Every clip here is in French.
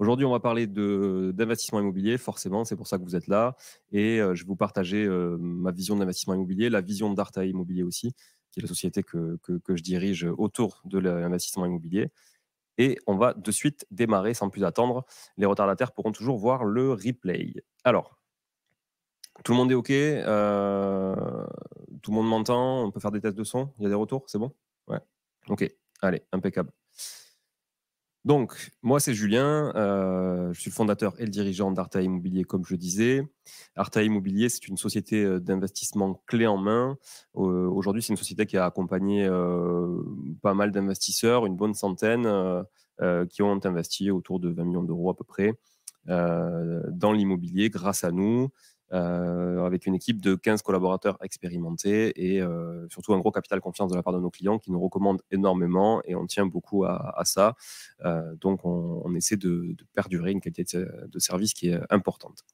Aujourd'hui, on va parler d'investissement immobilier, forcément, c'est pour ça que vous êtes là. Et euh, je vais vous partager euh, ma vision d'investissement immobilier, la vision d'Arta Immobilier aussi, qui est la société que, que, je dirige autour de l'investissement immobilier. Et on va de suite démarrer sans plus attendre. Les retardataires pourront toujours voir le replay. Alors, tout le monde est OK euh, Tout le monde m'entend On peut faire des tests de son Il y a des retours C'est bon Ouais. OK. Allez, impeccable. Donc, moi, c'est Julien. Euh, je suis le fondateur et le dirigeant d'Arta Immobilier, comme je disais. Arta Immobilier, c'est une société euh, d'investissement clé en main. Euh, aujourd'hui, c'est une société qui a accompagné pas mal d'investisseurs, une bonne centaine, qui ont investi autour de 20 millions d'euros à peu près dans l'immobilier grâce à nous. Euh, avec une équipe de 15 collaborateurs expérimentés et euh, surtout un gros capital confiance de la part de nos clients qui nous recommandent énormément et on tient beaucoup à, ça. Euh, donc on, essaie de, perdurer une qualité de service qui est importante.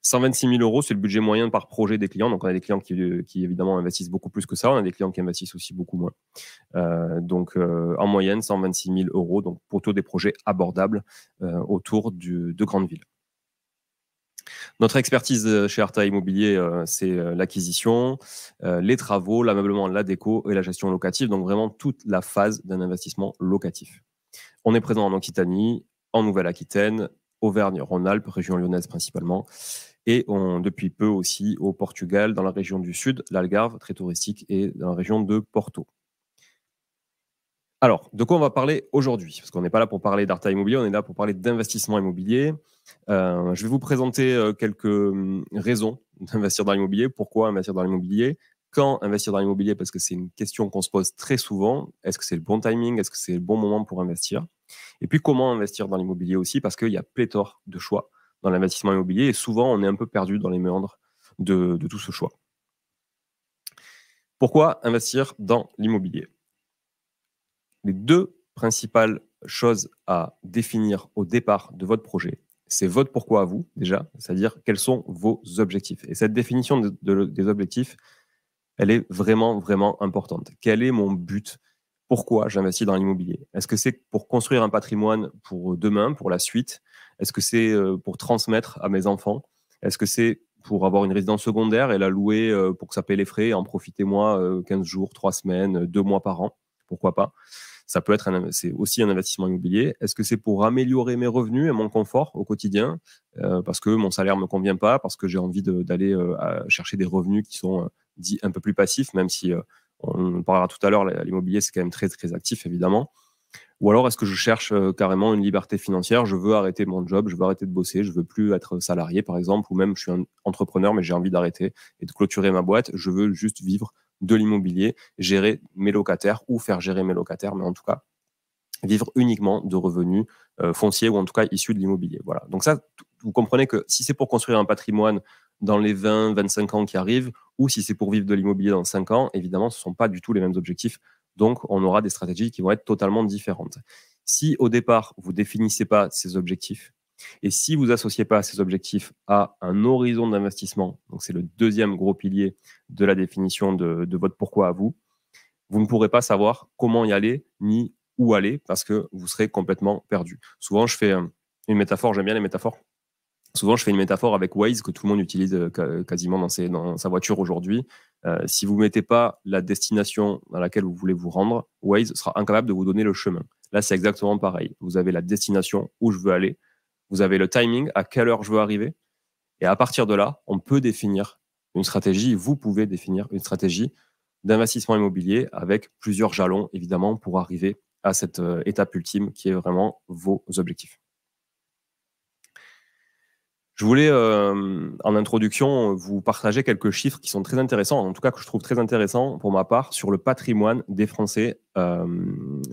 126 000 euros, c'est le budget moyen par projet des clients. Donc, on a des clients qui, évidemment investissent beaucoup plus que ça. On a des clients qui investissent aussi beaucoup moins. donc, en moyenne, 126 000 euros donc, pour tous des projets abordables autour de grandes villes. Notre expertise euh, chez Arta Immobilier, euh, c'est euh, l'acquisition, les travaux, l'ameublement, la déco et la gestion locative, donc vraiment toute la phase d'un investissement locatif. On est présent en Occitanie, en Nouvelle-Aquitaine, Auvergne-Rhône-Alpes, région lyonnaise principalement, et depuis peu aussi au Portugal, dans la région du Sud, l'Algarve, très touristique, et dans la région de Porto. Alors, de quoi on va parler aujourd'hui Parce qu'on n'est pas là pour parler d'Arta Immobilier, on est là pour parler d'investissement immobilier. Euh, je vais vous présenter euh, quelques hum, raisons d'investir dans l'immobilier. Pourquoi investir dans l'immobilier Quand investir dans l'immobilier Parce que c'est une question qu'on se pose très souvent. Est-ce que c'est le bon timing Est-ce que c'est le bon moment pour investir Et puis comment investir dans l'immobilier aussi Parce qu'il y a pléthore de choix dans l'investissement immobilier et souvent on est un peu perdu dans les méandres de tout ce choix. Pourquoi investir dans l'immobilier Les deux principales choses à définir au départ de votre projet, c'est votre pourquoi à vous, déjà, c'est-à-dire quels sont vos objectifs. Et cette définition des objectifs, elle est vraiment, vraiment importante. Quel est mon but Pourquoi j'investis dans l'immobilier Est-ce que c'est pour construire un patrimoine pour demain, pour la suite Est-ce que c'est euh, pour transmettre à mes enfants Est-ce que c'est pour avoir une résidence secondaire et la louer euh, pour que ça paye les frais et en profiter moi 15 euh, jours, 3 semaines, 2 mois par an Pourquoi pas ça peut être c'est aussi un investissement immobilier. Est-ce que c'est pour améliorer mes revenus et mon confort au quotidien euh, parce que mon salaire me convient pas, parce que j'ai envie d'aller euh, chercher des revenus qui sont euh, un peu plus passifs, même si on parlera tout à l'heure, l'immobilier c'est quand même très très actif évidemment. Ou alors est-ce que je cherche carrément une liberté financière Je veux arrêter mon job, je veux arrêter de bosser, je veux plus être salarié par exemple, ou même je suis un entrepreneur mais j'ai envie d'arrêter et de clôturer ma boîte. Je veux juste vivre de l'immobilier, gérer mes locataires ou faire gérer mes locataires, mais en tout cas, vivre uniquement de revenus euh, fonciers ou en tout cas issus de l'immobilier. Voilà. Donc ça, vous comprenez que si c'est pour construire un patrimoine dans les 20, 25 ans qui arrivent, ou si c'est pour vivre de l'immobilier dans 5 ans, évidemment, ce ne sont pas du tout les mêmes objectifs. Donc, on aura des stratégies qui vont être totalement différentes. Si au départ, vous définissez pas ces objectifs, et si vous associez pas ces objectifs à un horizon d'investissement, donc c'est le deuxième gros pilier de la définition de, votre pourquoi à vous, vous ne pourrez pas savoir comment y aller ni où aller parce que vous serez complètement perdu. Souvent, je fais euh, une métaphore, j'aime bien les métaphores. Souvent, je fais une métaphore avec Waze que tout le monde utilise euh, euh, quasiment dans, sa voiture aujourd'hui. si vous ne mettez pas la destination à laquelle vous voulez vous rendre, Waze sera incapable de vous donner le chemin. Là, c'est exactement pareil. Vous avez la destination où je veux aller vous avez le timing, à quelle heure je veux arriver. Et à partir de là, on peut définir une stratégie, vous pouvez définir une stratégie d'investissement immobilier avec plusieurs jalons, évidemment, pour arriver à cette euh, étape ultime qui est vraiment vos objectifs. Je voulais, euh, en introduction, vous partager quelques chiffres qui sont très intéressants, en tout cas que je trouve très intéressants pour ma part, sur le patrimoine des Français, euh,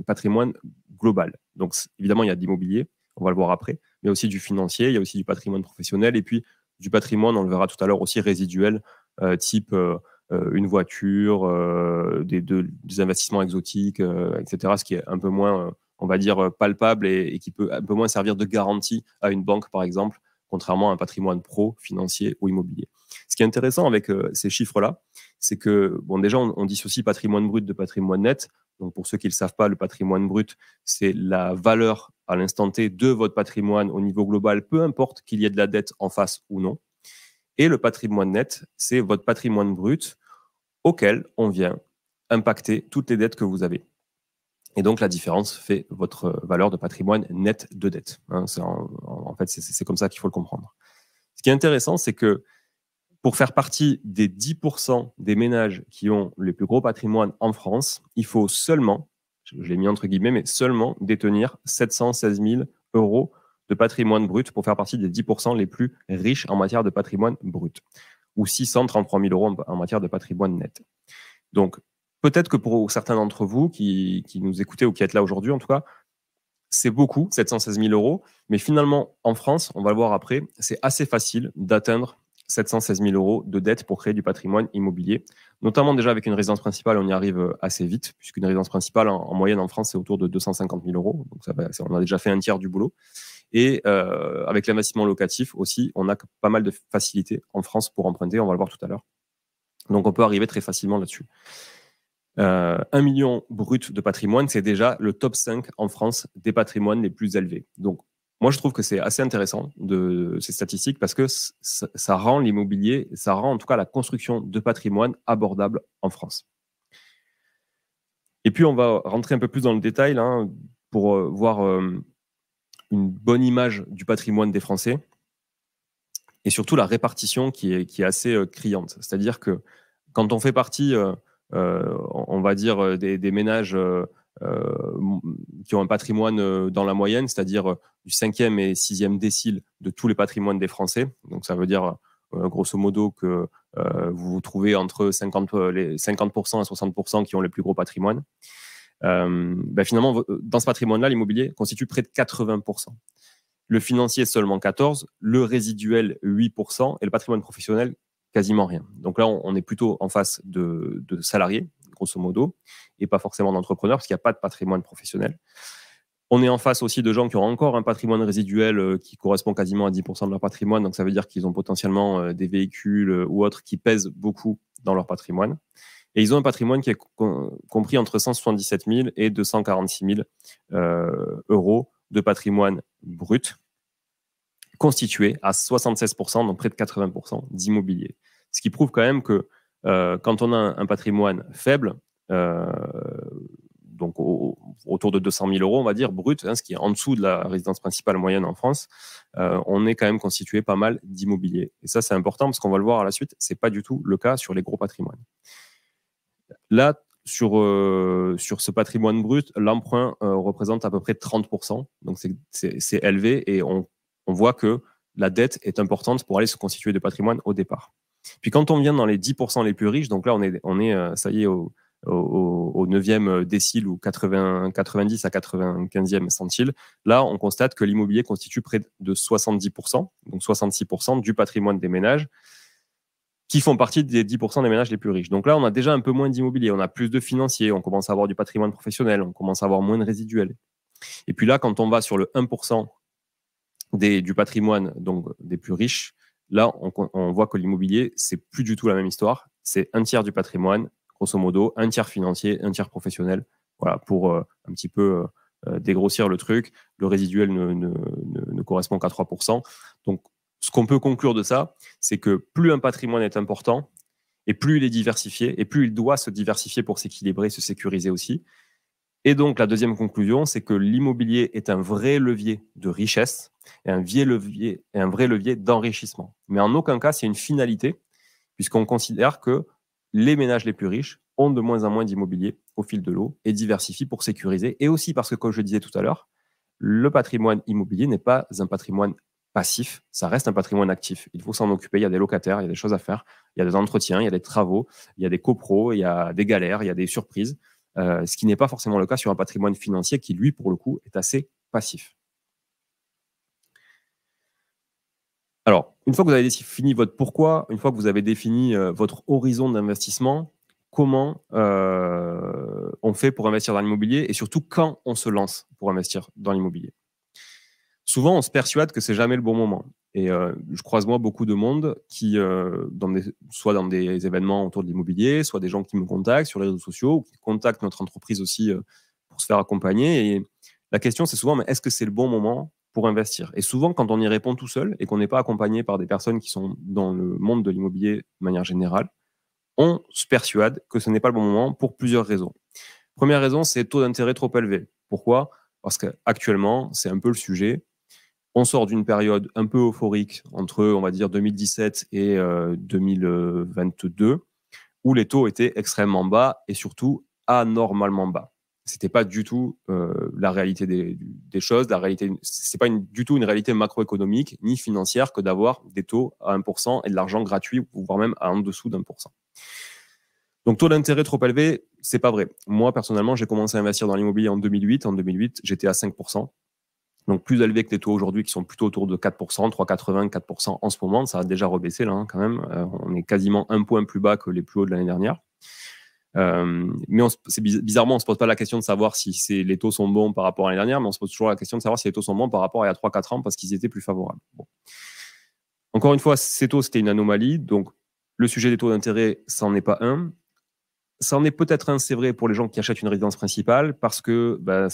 patrimoine global. Donc, évidemment, il y a de l'immobilier, on va le voir après, mais aussi du financier, il y a aussi du patrimoine professionnel, et puis du patrimoine, on le verra tout à l'heure aussi, résiduel, euh, type euh, euh, une voiture, des, investissements exotiques, etc., ce qui est un peu moins, on va dire, palpable et, qui peut un peu moins servir de garantie à une banque, par exemple, contrairement à un patrimoine pro, financier ou immobilier. Ce qui est intéressant avec ces chiffres-là, c'est que, bon, déjà, on, on, dissocie patrimoine brut de patrimoine net. Donc pour ceux qui ne le savent pas, le patrimoine brut, c'est la valeur à l'instant T de votre patrimoine au niveau global, peu importe qu'il y ait de la dette en face ou non. Et le patrimoine net, c'est votre patrimoine brut auquel on vient impacter toutes les dettes que vous avez. Et donc la différence fait votre valeur de patrimoine net de dette. Hein. en, fait, c'est comme ça qu'il faut le comprendre. Ce qui est intéressant, c'est que pour faire partie des 10% des ménages qui ont les plus gros patrimoines en France, il faut seulement, je l'ai mis entre guillemets, mais seulement détenir 716 000 euros de patrimoine brut pour faire partie des 10% les plus riches en matière de patrimoine brut, ou 633 000 euros en matière de patrimoine net. Donc, peut-être que pour certains d'entre vous qui, qui, nous écoutez ou qui êtes là aujourd'hui, en tout cas, c'est beaucoup, 716 000 euros, mais finalement, en France, on va le voir après, c'est assez facile d'atteindre 716 000 euros de dette pour créer du patrimoine immobilier, notamment déjà avec une résidence principale, on y arrive euh, assez vite, puisqu'une résidence principale, en, moyenne en France, c'est autour de 250 000 euros, donc ça, on a déjà fait un tiers du boulot. Et euh, avec l'investissement locatif aussi, on a pas mal de facilités en France pour emprunter, on va le voir tout à l'heure. Donc on peut arriver très facilement là-dessus. Euh, un million brut de patrimoine, c'est déjà le top 5 en France des patrimoines les plus élevés. Donc moi, je trouve que c'est assez intéressant de ces statistiques parce que ça rend l'immobilier, ça rend en tout cas la construction de patrimoine abordable en France. Et puis, on va rentrer un peu plus dans le détail hein, pour euh, voir euh, une bonne image du patrimoine des Français et surtout la répartition qui est, assez euh, criante. C'est-à-dire que quand on fait partie, on va dire, des, des ménages qui ont un patrimoine euh, dans la moyenne, c'est-à-dire euh, du cinquième et sixième décile de tous les patrimoines des Français. Donc ça veut dire euh, grosso modo que vous vous trouvez entre 50, les 50% et 60% qui ont les plus gros patrimoines. Ben, finalement, dans ce patrimoine-là, l'immobilier constitue près de 80%. Le financier, seulement 14%, le résiduel, 8%, et le patrimoine professionnel, quasiment rien. Donc là, on, est plutôt en face de salariés grosso modo, et pas forcément d'entrepreneurs, parce qu'il n'y a pas de patrimoine professionnel. On est en face aussi de gens qui ont encore un patrimoine résiduel euh, qui correspond quasiment à 10% de leur patrimoine, donc ça veut dire qu'ils ont potentiellement euh, des véhicules euh, ou autres qui pèsent beaucoup dans leur patrimoine. Et ils ont un patrimoine qui est compris entre 177 000 et 246 000 euros de patrimoine brut, constitué à 76%, donc près de 80% d'immobilier. Ce qui prouve quand même que euh, quand on a un, patrimoine faible, euh, donc autour de 200 000 euros, on va dire, brut, hein, ce qui est en dessous de la résidence principale moyenne en France, euh, on est quand même constitué pas mal d'immobilier. Et ça, c'est important parce qu'on va le voir à la suite, ce n'est pas du tout le cas sur les gros patrimoines. Là, sur, sur ce patrimoine brut, l'emprunt représente à peu près 30%, donc c'est élevé et on voit que la dette est importante pour aller se constituer de patrimoine au départ. Puis quand on vient dans les 10% les plus riches, donc là, on est, on est euh, ça y est, au, 9e euh, décile ou 80, 90 à 95e centile, là, on constate que l'immobilier constitue près de 70%, donc 66% du patrimoine des ménages qui font partie des 10% des ménages les plus riches. Donc là, on a déjà un peu moins d'immobilier, on a plus de financiers, on commence à avoir du patrimoine professionnel, on commence à avoir moins de résiduels. Et puis là, quand on va sur le 1% du patrimoine donc des plus riches, Là, on, voit que l'immobilier, c'est plus du tout la même histoire. C'est un tiers du patrimoine, grosso modo, un tiers financier, un tiers professionnel. Voilà, pour euh, un petit peu euh, euh, dégrossir le truc. Le résiduel ne, ne correspond qu'à 3%. Donc, ce qu'on peut conclure de ça, c'est que plus un patrimoine est important, et plus il est diversifié, et plus il doit se diversifier pour s'équilibrer, se sécuriser aussi, et donc, la deuxième conclusion, c'est que l'immobilier est un vrai levier de richesse et un, vrai levier d'enrichissement. Mais en aucun cas, c'est une finalité, puisqu'on considère que les ménages les plus riches ont de moins en moins d'immobilier au fil de l'eau et diversifient pour sécuriser. Et aussi parce que, comme je disais tout à l'heure, le patrimoine immobilier n'est pas un patrimoine passif, ça reste un patrimoine actif. Il faut s'en occuper, il y a des locataires, il y a des choses à faire, il y a des entretiens, il y a des travaux, il y a des copros, il y a des galères, il y a des surprises. Euh, ce qui n'est pas forcément le cas sur un patrimoine financier qui, lui, pour le coup, est assez passif. Alors, une fois que vous avez défini votre pourquoi, une fois que vous avez défini euh, votre horizon d'investissement, comment euh, on fait pour investir dans l'immobilier et surtout quand on se lance pour investir dans l'immobilier souvent on se persuade que c'est jamais le bon moment. Et euh, je croise moi beaucoup de monde qui, euh, dans des, soit dans des événements autour de l'immobilier, soit des gens qui me contactent sur les réseaux sociaux, ou qui contactent notre entreprise aussi euh, pour se faire accompagner. Et la question, c'est souvent, mais est-ce que c'est le bon moment pour investir Et souvent, quand on y répond tout seul et qu'on n'est pas accompagné par des personnes qui sont dans le monde de l'immobilier de manière générale, on se persuade que ce n'est pas le bon moment pour plusieurs raisons. Première raison, c'est taux d'intérêt trop élevé. Pourquoi Parce qu'actuellement, c'est un peu le sujet on sort d'une période un peu euphorique entre, on va dire, 2017 et 2022, euh, où les taux étaient extrêmement bas et surtout anormalement bas. C'était pas du tout euh, la réalité des, choses, la réalité, c'est pas du tout une réalité macroéconomique ni financière que d'avoir des taux à 1% et de l'argent gratuit, voire même à en dessous d'un Donc taux d'intérêt trop élevé, c'est pas vrai. Moi personnellement, j'ai commencé à investir dans l'immobilier en 2008. En 2008, j'étais à 5% donc plus élevé que les taux aujourd'hui qui sont plutôt autour de 4%, 3,80, 4% en ce moment. Ça a déjà rebaissé là hein, quand même. Euh, on est quasiment un point plus bas que les plus hauts de l'année dernière. Euh, mais on, bizarrement, on ne se pose pas la question de savoir si les taux sont bons par rapport à l'année dernière, mais on se pose toujours la question de savoir si les taux sont bons par rapport à il y a 3-4 ans parce qu'ils étaient plus favorables. Encore une fois, ces taux, c'était une anomalie. Donc, le sujet des taux d'intérêt, ça n'en est pas un. Ça en est peut-être un, c'est vrai, pour les gens qui achètent une résidence principale parce que bah,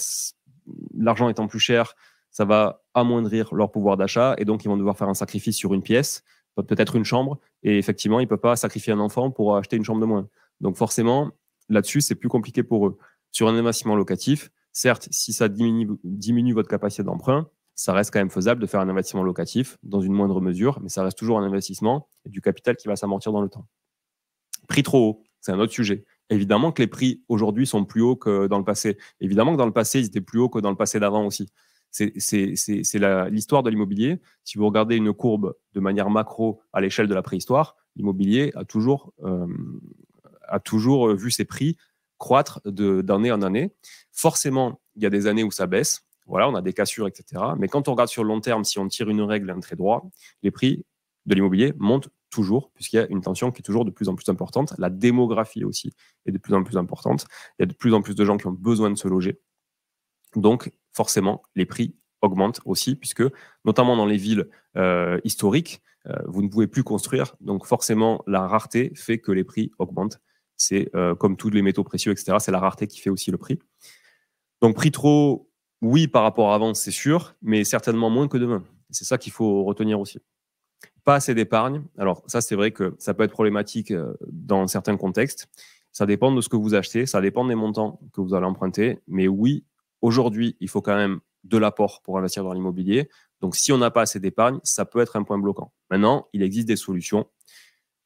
l'argent étant plus cher, ça va amoindrir leur pouvoir d'achat et donc ils vont devoir faire un sacrifice sur une pièce, peut-être une chambre, et effectivement, ils ne peuvent pas sacrifier un enfant pour acheter une chambre de moins. Donc forcément, là-dessus, c'est plus compliqué pour eux. Sur un investissement locatif, certes, si ça diminue, votre capacité d'emprunt, ça reste quand même faisable de faire un investissement locatif dans une moindre mesure, mais ça reste toujours un investissement et du capital qui va s'amortir dans le temps. Prix trop haut, c'est un autre sujet. Évidemment que les prix aujourd'hui sont plus hauts que dans le passé. Évidemment que dans le passé, ils étaient plus hauts que dans le passé d'avant aussi. C'est l'histoire de l'immobilier. Si vous regardez une courbe de manière macro à l'échelle de la préhistoire, l'immobilier a toujours, euh, a toujours vu ses prix croître d'année en année. Forcément, il y a des années où ça baisse. Voilà, on a des cassures, etc. Mais quand on regarde sur le long terme, si on tire une règle, un trait droit, les prix de l'immobilier montent toujours, puisqu'il y a une tension qui est toujours de plus en plus importante. La démographie aussi est de plus en plus importante. Il y a de plus en plus de gens qui ont besoin de se loger. Donc, forcément, les prix augmentent aussi, puisque notamment dans les villes euh, historiques, euh, vous ne pouvez plus construire. Donc forcément, la rareté fait que les prix augmentent. C'est euh, comme tous les métaux précieux, etc. C'est la rareté qui fait aussi le prix. Donc prix trop, oui, par rapport à avant, c'est sûr, mais certainement moins que demain. C'est ça qu'il faut retenir aussi. Pas assez d'épargne. Alors ça, c'est vrai que ça peut être problématique dans certains contextes. Ça dépend de ce que vous achetez, ça dépend des montants que vous allez emprunter. Mais oui, Aujourd'hui, il faut quand même de l'apport pour investir dans l'immobilier. Donc, si on n'a pas assez d'épargne, ça peut être un point bloquant. Maintenant, il existe des solutions.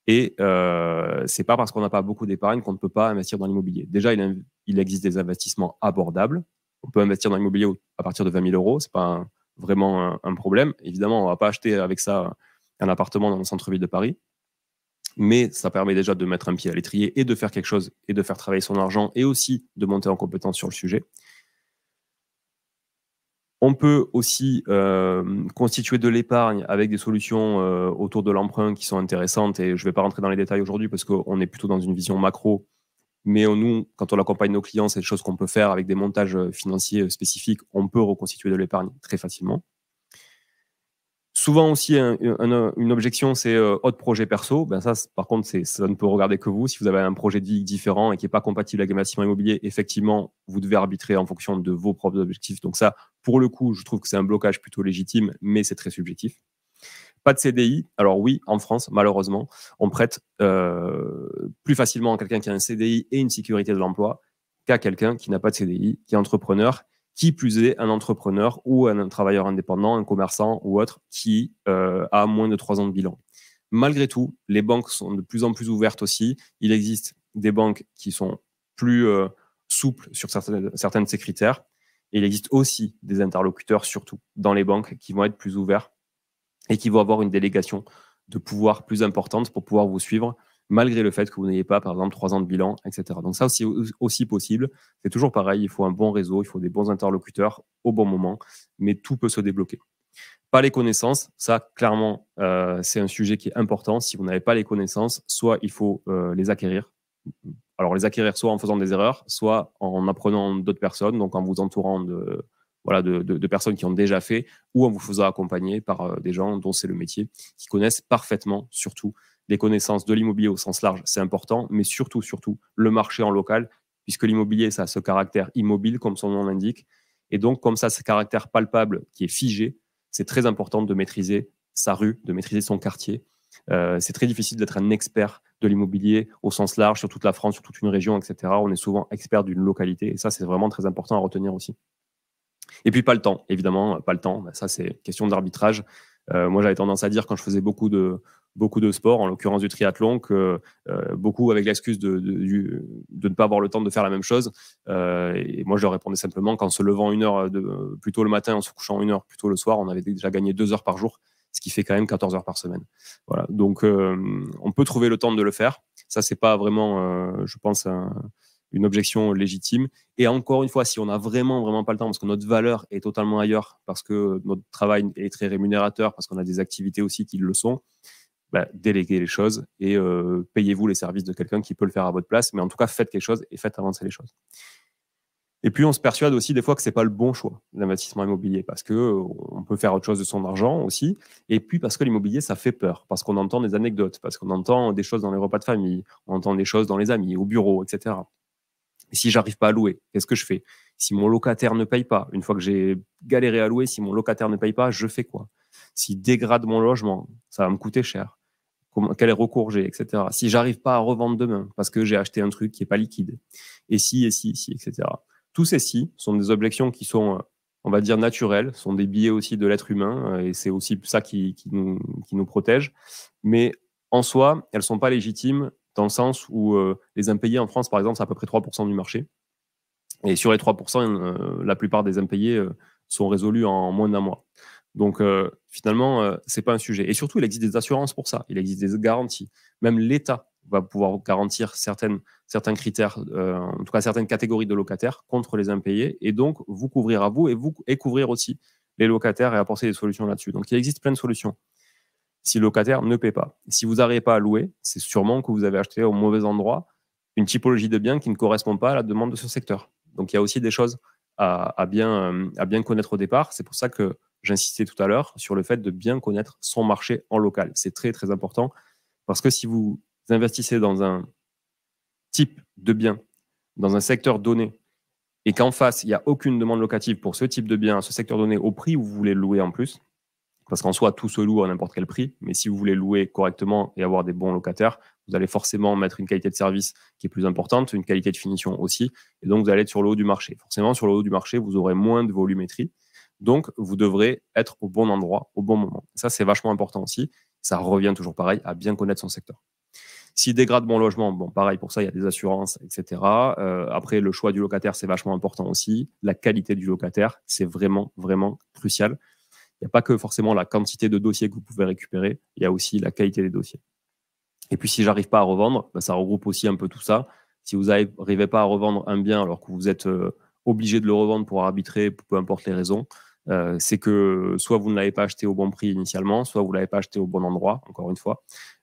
Et euh, c'est pas parce qu'on n'a pas beaucoup d'épargne qu'on ne peut pas investir dans l'immobilier. Déjà, il, existe des investissements abordables. On peut investir dans l'immobilier à partir de 20 000 euros. C'est pas vraiment un, un, problème. Évidemment, on va pas acheter avec ça un appartement dans le centre-ville de Paris, mais ça permet déjà de mettre un pied à l'étrier et de faire quelque chose et de faire travailler son argent et aussi de monter en compétence sur le sujet. On peut aussi euh, constituer de l'épargne avec des solutions euh, autour de l'emprunt qui sont intéressantes. Et je ne vais pas rentrer dans les détails aujourd'hui parce qu'on est plutôt dans une vision macro. Mais nous, quand on accompagne nos clients, c'est des choses qu'on peut faire avec des montages euh, financiers spécifiques. On peut reconstituer de l'épargne très facilement. Souvent aussi, une objection, c'est euh, autre projet perso. Ben ça, par contre, ça ne peut regarder que vous. Si vous avez un projet de vie différent et qui n'est pas compatible avec l'investissement immobilier, effectivement, vous devez arbitrer en fonction de vos propres objectifs. Donc ça, pour le coup, je trouve que c'est un blocage plutôt légitime, mais c'est très subjectif. Pas de CDI. Alors oui, en France, malheureusement, on prête euh, plus facilement à quelqu'un qui a un CDI et une sécurité de l'emploi qu'à quelqu'un qui n'a pas de CDI, qui est entrepreneur qui plus est un entrepreneur ou un travailleur indépendant, un commerçant ou autre qui euh, a moins de trois ans de bilan. Malgré tout, les banques sont de plus en plus ouvertes aussi. Il existe des banques qui sont plus euh, souples sur certaines, certaines de ces critères. il existe aussi des interlocuteurs, surtout dans les banques, qui vont être plus ouverts et qui vont avoir une délégation de pouvoir plus importante pour pouvoir vous suivre malgré le fait que vous n'ayez pas, par exemple, trois ans de bilan, etc. Donc ça, aussi possible. C'est toujours pareil, il faut un bon réseau, il faut des bons interlocuteurs au bon moment, mais tout peut se débloquer. Pas les connaissances, ça, clairement, euh, c'est un sujet qui est important. Si vous n'avez pas les connaissances, soit il faut euh, les acquérir. Alors les acquérir soit en faisant des erreurs, soit en apprenant d'autres personnes, donc en vous entourant de, voilà, de, personnes qui ont déjà fait ou on vous faisant accompagner par euh, des gens dont c'est le métier, qui connaissent parfaitement, surtout, des connaissances de l'immobilier au sens large, c'est important, mais surtout, surtout, le marché en local, puisque l'immobilier, ça a ce caractère immobile, comme son nom l'indique. Et donc, comme ça, ce caractère palpable qui est figé, c'est très important de maîtriser sa rue, de maîtriser son quartier. Euh, c'est très difficile d'être un expert de l'immobilier au sens large, sur toute la France, sur toute une région, etc. On est souvent expert d'une localité, et ça, c'est vraiment très important à retenir aussi. Et puis pas le temps, évidemment, pas le temps. Ça, c'est question d'arbitrage. Euh, moi, j'avais tendance à dire quand je faisais beaucoup de, beaucoup de sports, en l'occurrence du triathlon, que euh, beaucoup avec l'excuse de, de, de, ne pas avoir le temps de faire la même chose. Euh, et moi, je leur répondais simplement qu'en se levant une heure de, plus le matin, en se couchant une heure plutôt tôt le soir, on avait déjà gagné deux heures par jour, ce qui fait quand même 14 heures par semaine. Voilà. Donc, on peut trouver le temps de le faire. Ça, c'est pas vraiment, je pense, un, une objection légitime. Et encore une fois, si on n'a vraiment, vraiment pas le temps, parce que notre valeur est totalement ailleurs, parce que notre travail est très rémunérateur, parce qu'on a des activités aussi qui le sont, bah, déléguez les choses et euh, payez-vous les services de quelqu'un qui peut le faire à votre place. Mais en tout cas, faites quelque chose et faites avancer les choses. Et puis, on se persuade aussi des fois que ce n'est pas le bon choix, l'investissement immobilier, parce qu'on peut faire autre chose de son argent aussi. Et puis, parce que l'immobilier, ça fait peur, parce qu'on entend des anecdotes, parce qu'on entend des choses dans les repas de famille, on entend des choses dans les amis, au bureau, etc. Si j'arrive pas à louer, qu'est-ce que je fais Si mon locataire ne paye pas, une fois que j'ai galéré à louer, si mon locataire ne paye pas, je fais quoi S'il dégrade mon logement, ça va me coûter cher. quel est recours j'ai, etc. Si j'arrive pas à revendre demain parce que j'ai acheté un truc qui est pas liquide, et si, et si, et etc. Tous ces si sont des objections qui sont, on va dire, naturelles, sont des billets aussi de l'être humain, euh, et c'est aussi ça qui, nous, protège. Mais en soi, elles sont pas légitimes dans le sens où euh, les impayés en France, par exemple, c'est à peu près 3% du marché. Et sur les 3%, euh, la plupart des impayés euh, sont résolus en moins d'un mois. Donc finalement, ce n'est pas un sujet. Et surtout, il existe des assurances pour ça, il existe des garanties. Même l'État va pouvoir garantir certaines, certains critères, en tout cas certaines catégories de locataires contre les impayés, et donc vous couvrir à vous et, vous, et couvrir aussi les locataires et apporter des solutions là-dessus. Donc il existe plein de solutions si le locataire ne paie pas. Si vous n'arrivez pas à louer, c'est sûrement que vous avez acheté au mauvais endroit une typologie de bien qui ne correspond pas à la demande de ce secteur. Donc il y a aussi des choses à, bien, euh, à bien connaître au départ. C'est pour ça que j'insistais tout à l'heure sur le fait de bien connaître son marché en local. C'est très très important parce que si vous investissez dans un type de bien, dans un secteur donné, et qu'en face, il n'y a aucune demande locative pour ce type de bien, ce secteur donné, au prix où vous voulez louer en plus, parce qu'en soi, tout se loue à n'importe quel prix, mais si vous voulez louer correctement et avoir des bons locataires, vous allez forcément mettre une qualité de service qui est plus importante, une qualité de finition aussi, et donc vous allez être sur le haut du marché. Forcément, sur le haut du marché, vous aurez moins de volumétrie, donc vous devrez être au bon endroit, au bon moment. Ça, c'est vachement important aussi. Ça revient toujours pareil à bien connaître son secteur. S'il dégrade mon logement, bon, pareil, pour ça, il y a des assurances, etc. Euh, après, le choix du locataire, c'est vachement important aussi. La qualité du locataire, c'est vraiment, vraiment crucial. Il n'y a pas que forcément la quantité de dossiers que vous pouvez récupérer, il y a aussi la qualité des dossiers. Et puis si j'arrive pas à revendre, bah, ça regroupe aussi un peu tout ça. Si vous n'arrivez pas à revendre un bien alors que vous êtes euh, obligé de le revendre pour arbitrer, peu importe les raisons, euh, c'est que soit vous ne l'avez pas acheté au bon prix initialement, soit vous ne l'avez pas acheté au bon endroit, encore une fois,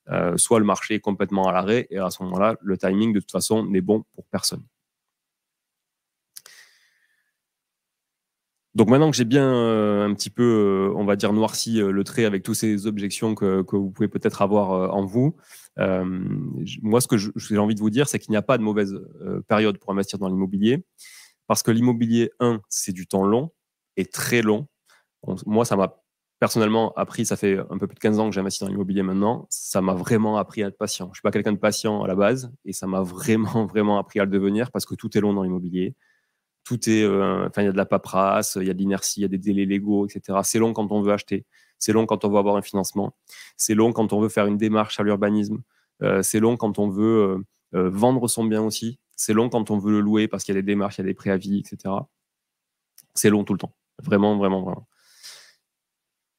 euh, soit le marché est complètement à l'arrêt, et à ce moment-là, le timing de toute façon n'est bon pour personne. Donc maintenant que j'ai bien euh, un petit peu, euh, on va dire, noirci euh, le trait avec toutes ces objections que, vous pouvez peut-être avoir en vous, moi ce que j'ai envie de vous dire, c'est qu'il n'y a pas de mauvaise période pour investir dans l'immobilier, parce que l'immobilier, un, c'est du temps long et très long. moi, ça m'a personnellement appris, ça fait un peu plus de 15 ans que j'investis dans l'immobilier maintenant, ça m'a vraiment appris à être patient. Je suis pas quelqu'un de patient à la base, et ça m'a vraiment, vraiment appris à le devenir, parce que tout est long dans l'immobilier. Tout est, euh, enfin, il y a de la paperasse, il y a de l'inertie, il y a des délais légaux, etc. C'est long quand on veut acheter, c'est long quand on veut avoir un financement, c'est long quand on veut faire une démarche à l'urbanisme, euh, c'est long quand on veut euh, vendre son bien aussi, c'est long quand on veut le louer parce qu'il y a des démarches, il y a des préavis, etc. C'est long tout le temps, vraiment, vraiment, vraiment.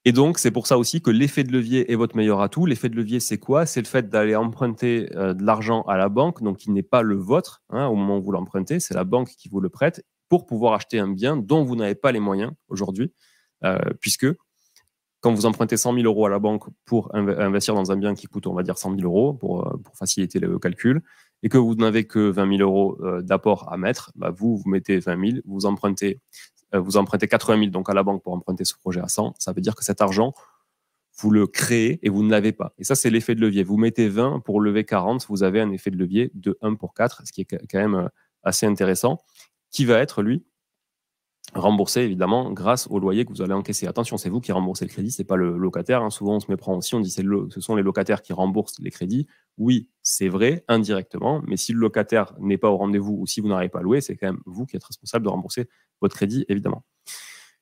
Et donc, c'est pour ça aussi que l'effet de levier est votre meilleur atout. L'effet de levier, c'est quoi C'est le fait d'aller emprunter de l'argent à la banque, donc qui n'est pas le vôtre hein, au moment où vous l'empruntez, c'est la banque qui vous le prête, pour pouvoir acheter un bien dont vous n'avez pas les moyens aujourd'hui, euh, puisque quand vous empruntez 100 000 euros à la banque pour investir dans un bien qui coûte, on va dire, 100 000 euros euh, pour, faciliter le calcul, et que vous n'avez que 20 000 euros euh, d'apport à mettre, bah, vous, vous mettez 20 000, vous empruntez, vous empruntez 80 000 donc à la banque pour emprunter ce projet à 100, ça veut dire que cet argent, vous le créez et vous ne l'avez pas. Et ça, c'est l'effet de levier. Vous mettez 20 pour lever 40, vous avez un effet de levier de 1 pour 4, ce qui est quand même assez intéressant qui va être, lui, remboursé évidemment grâce au loyer que vous allez encaisser. Attention, c'est vous qui remboursez le crédit, ce n'est pas le locataire. Hein. Souvent, on se méprend aussi, on dit que ce sont les locataires qui remboursent les crédits. Oui, c'est vrai, indirectement, mais si le locataire n'est pas au rendez-vous ou si vous n'arrivez pas à louer, c'est quand même vous qui êtes responsable de rembourser votre crédit, évidemment.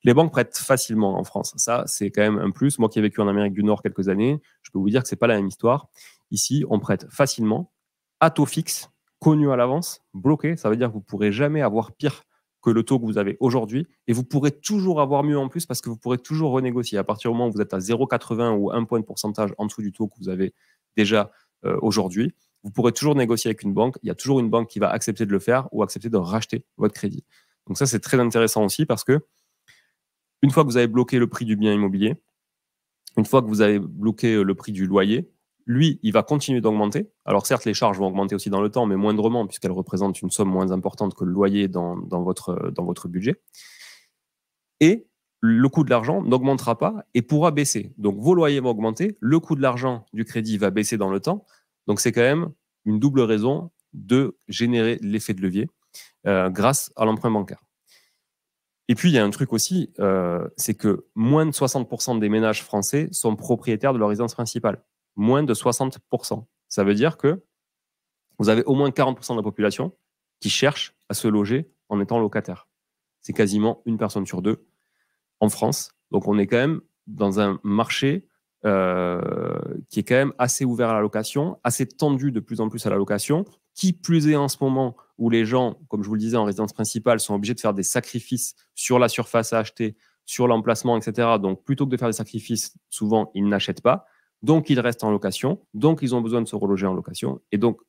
Les banques prêtent facilement en France. Ça, c'est quand même un plus. Moi qui ai vécu en Amérique du Nord quelques années, je peux vous dire que ce n'est pas la même histoire. Ici, on prête facilement à taux fixe connu à l'avance, bloqué. Ça veut dire que vous ne pourrez jamais avoir pire que le taux que vous avez aujourd'hui et vous pourrez toujours avoir mieux en plus parce que vous pourrez toujours renégocier. À partir du moment où vous êtes à 0,80 ou un point de pourcentage en dessous du taux que vous avez déjà euh, aujourd'hui, vous pourrez toujours négocier avec une banque. Il y a toujours une banque qui va accepter de le faire ou accepter de racheter votre crédit. Donc ça, c'est très intéressant aussi parce que une fois que vous avez bloqué le prix du bien immobilier, une fois que vous avez bloqué euh, le prix du loyer, lui, il va continuer d'augmenter. Alors certes, les charges vont augmenter aussi dans le temps, mais moindrement, puisqu'elles représentent une somme moins importante que le loyer dans, votre, budget. Et le coût de l'argent n'augmentera pas et pourra baisser. Donc vos loyers vont augmenter, le coût de l'argent du crédit va baisser dans le temps. Donc c'est quand même une double raison de générer l'effet de levier euh, grâce à l'emprunt bancaire. Et puis il y a un truc aussi, euh, c'est que moins de 60% des ménages français sont propriétaires de leur résidence principale moins de 60%. Ça veut dire que vous avez au moins 40% de la population qui cherche à se loger en étant locataire. C'est quasiment une personne sur deux en France. Donc on est quand même dans un marché euh, qui est quand même assez ouvert à la location, assez tendu de plus en plus à la location, qui plus est en ce moment où les gens, comme je vous le disais, en résidence principale, sont obligés de faire des sacrifices sur la surface à acheter, sur l'emplacement, etc. Donc plutôt que de faire des sacrifices, souvent, ils n'achètent pas. Donc, ils restent en location. Donc, ils ont besoin de se reloger en location. Et donc,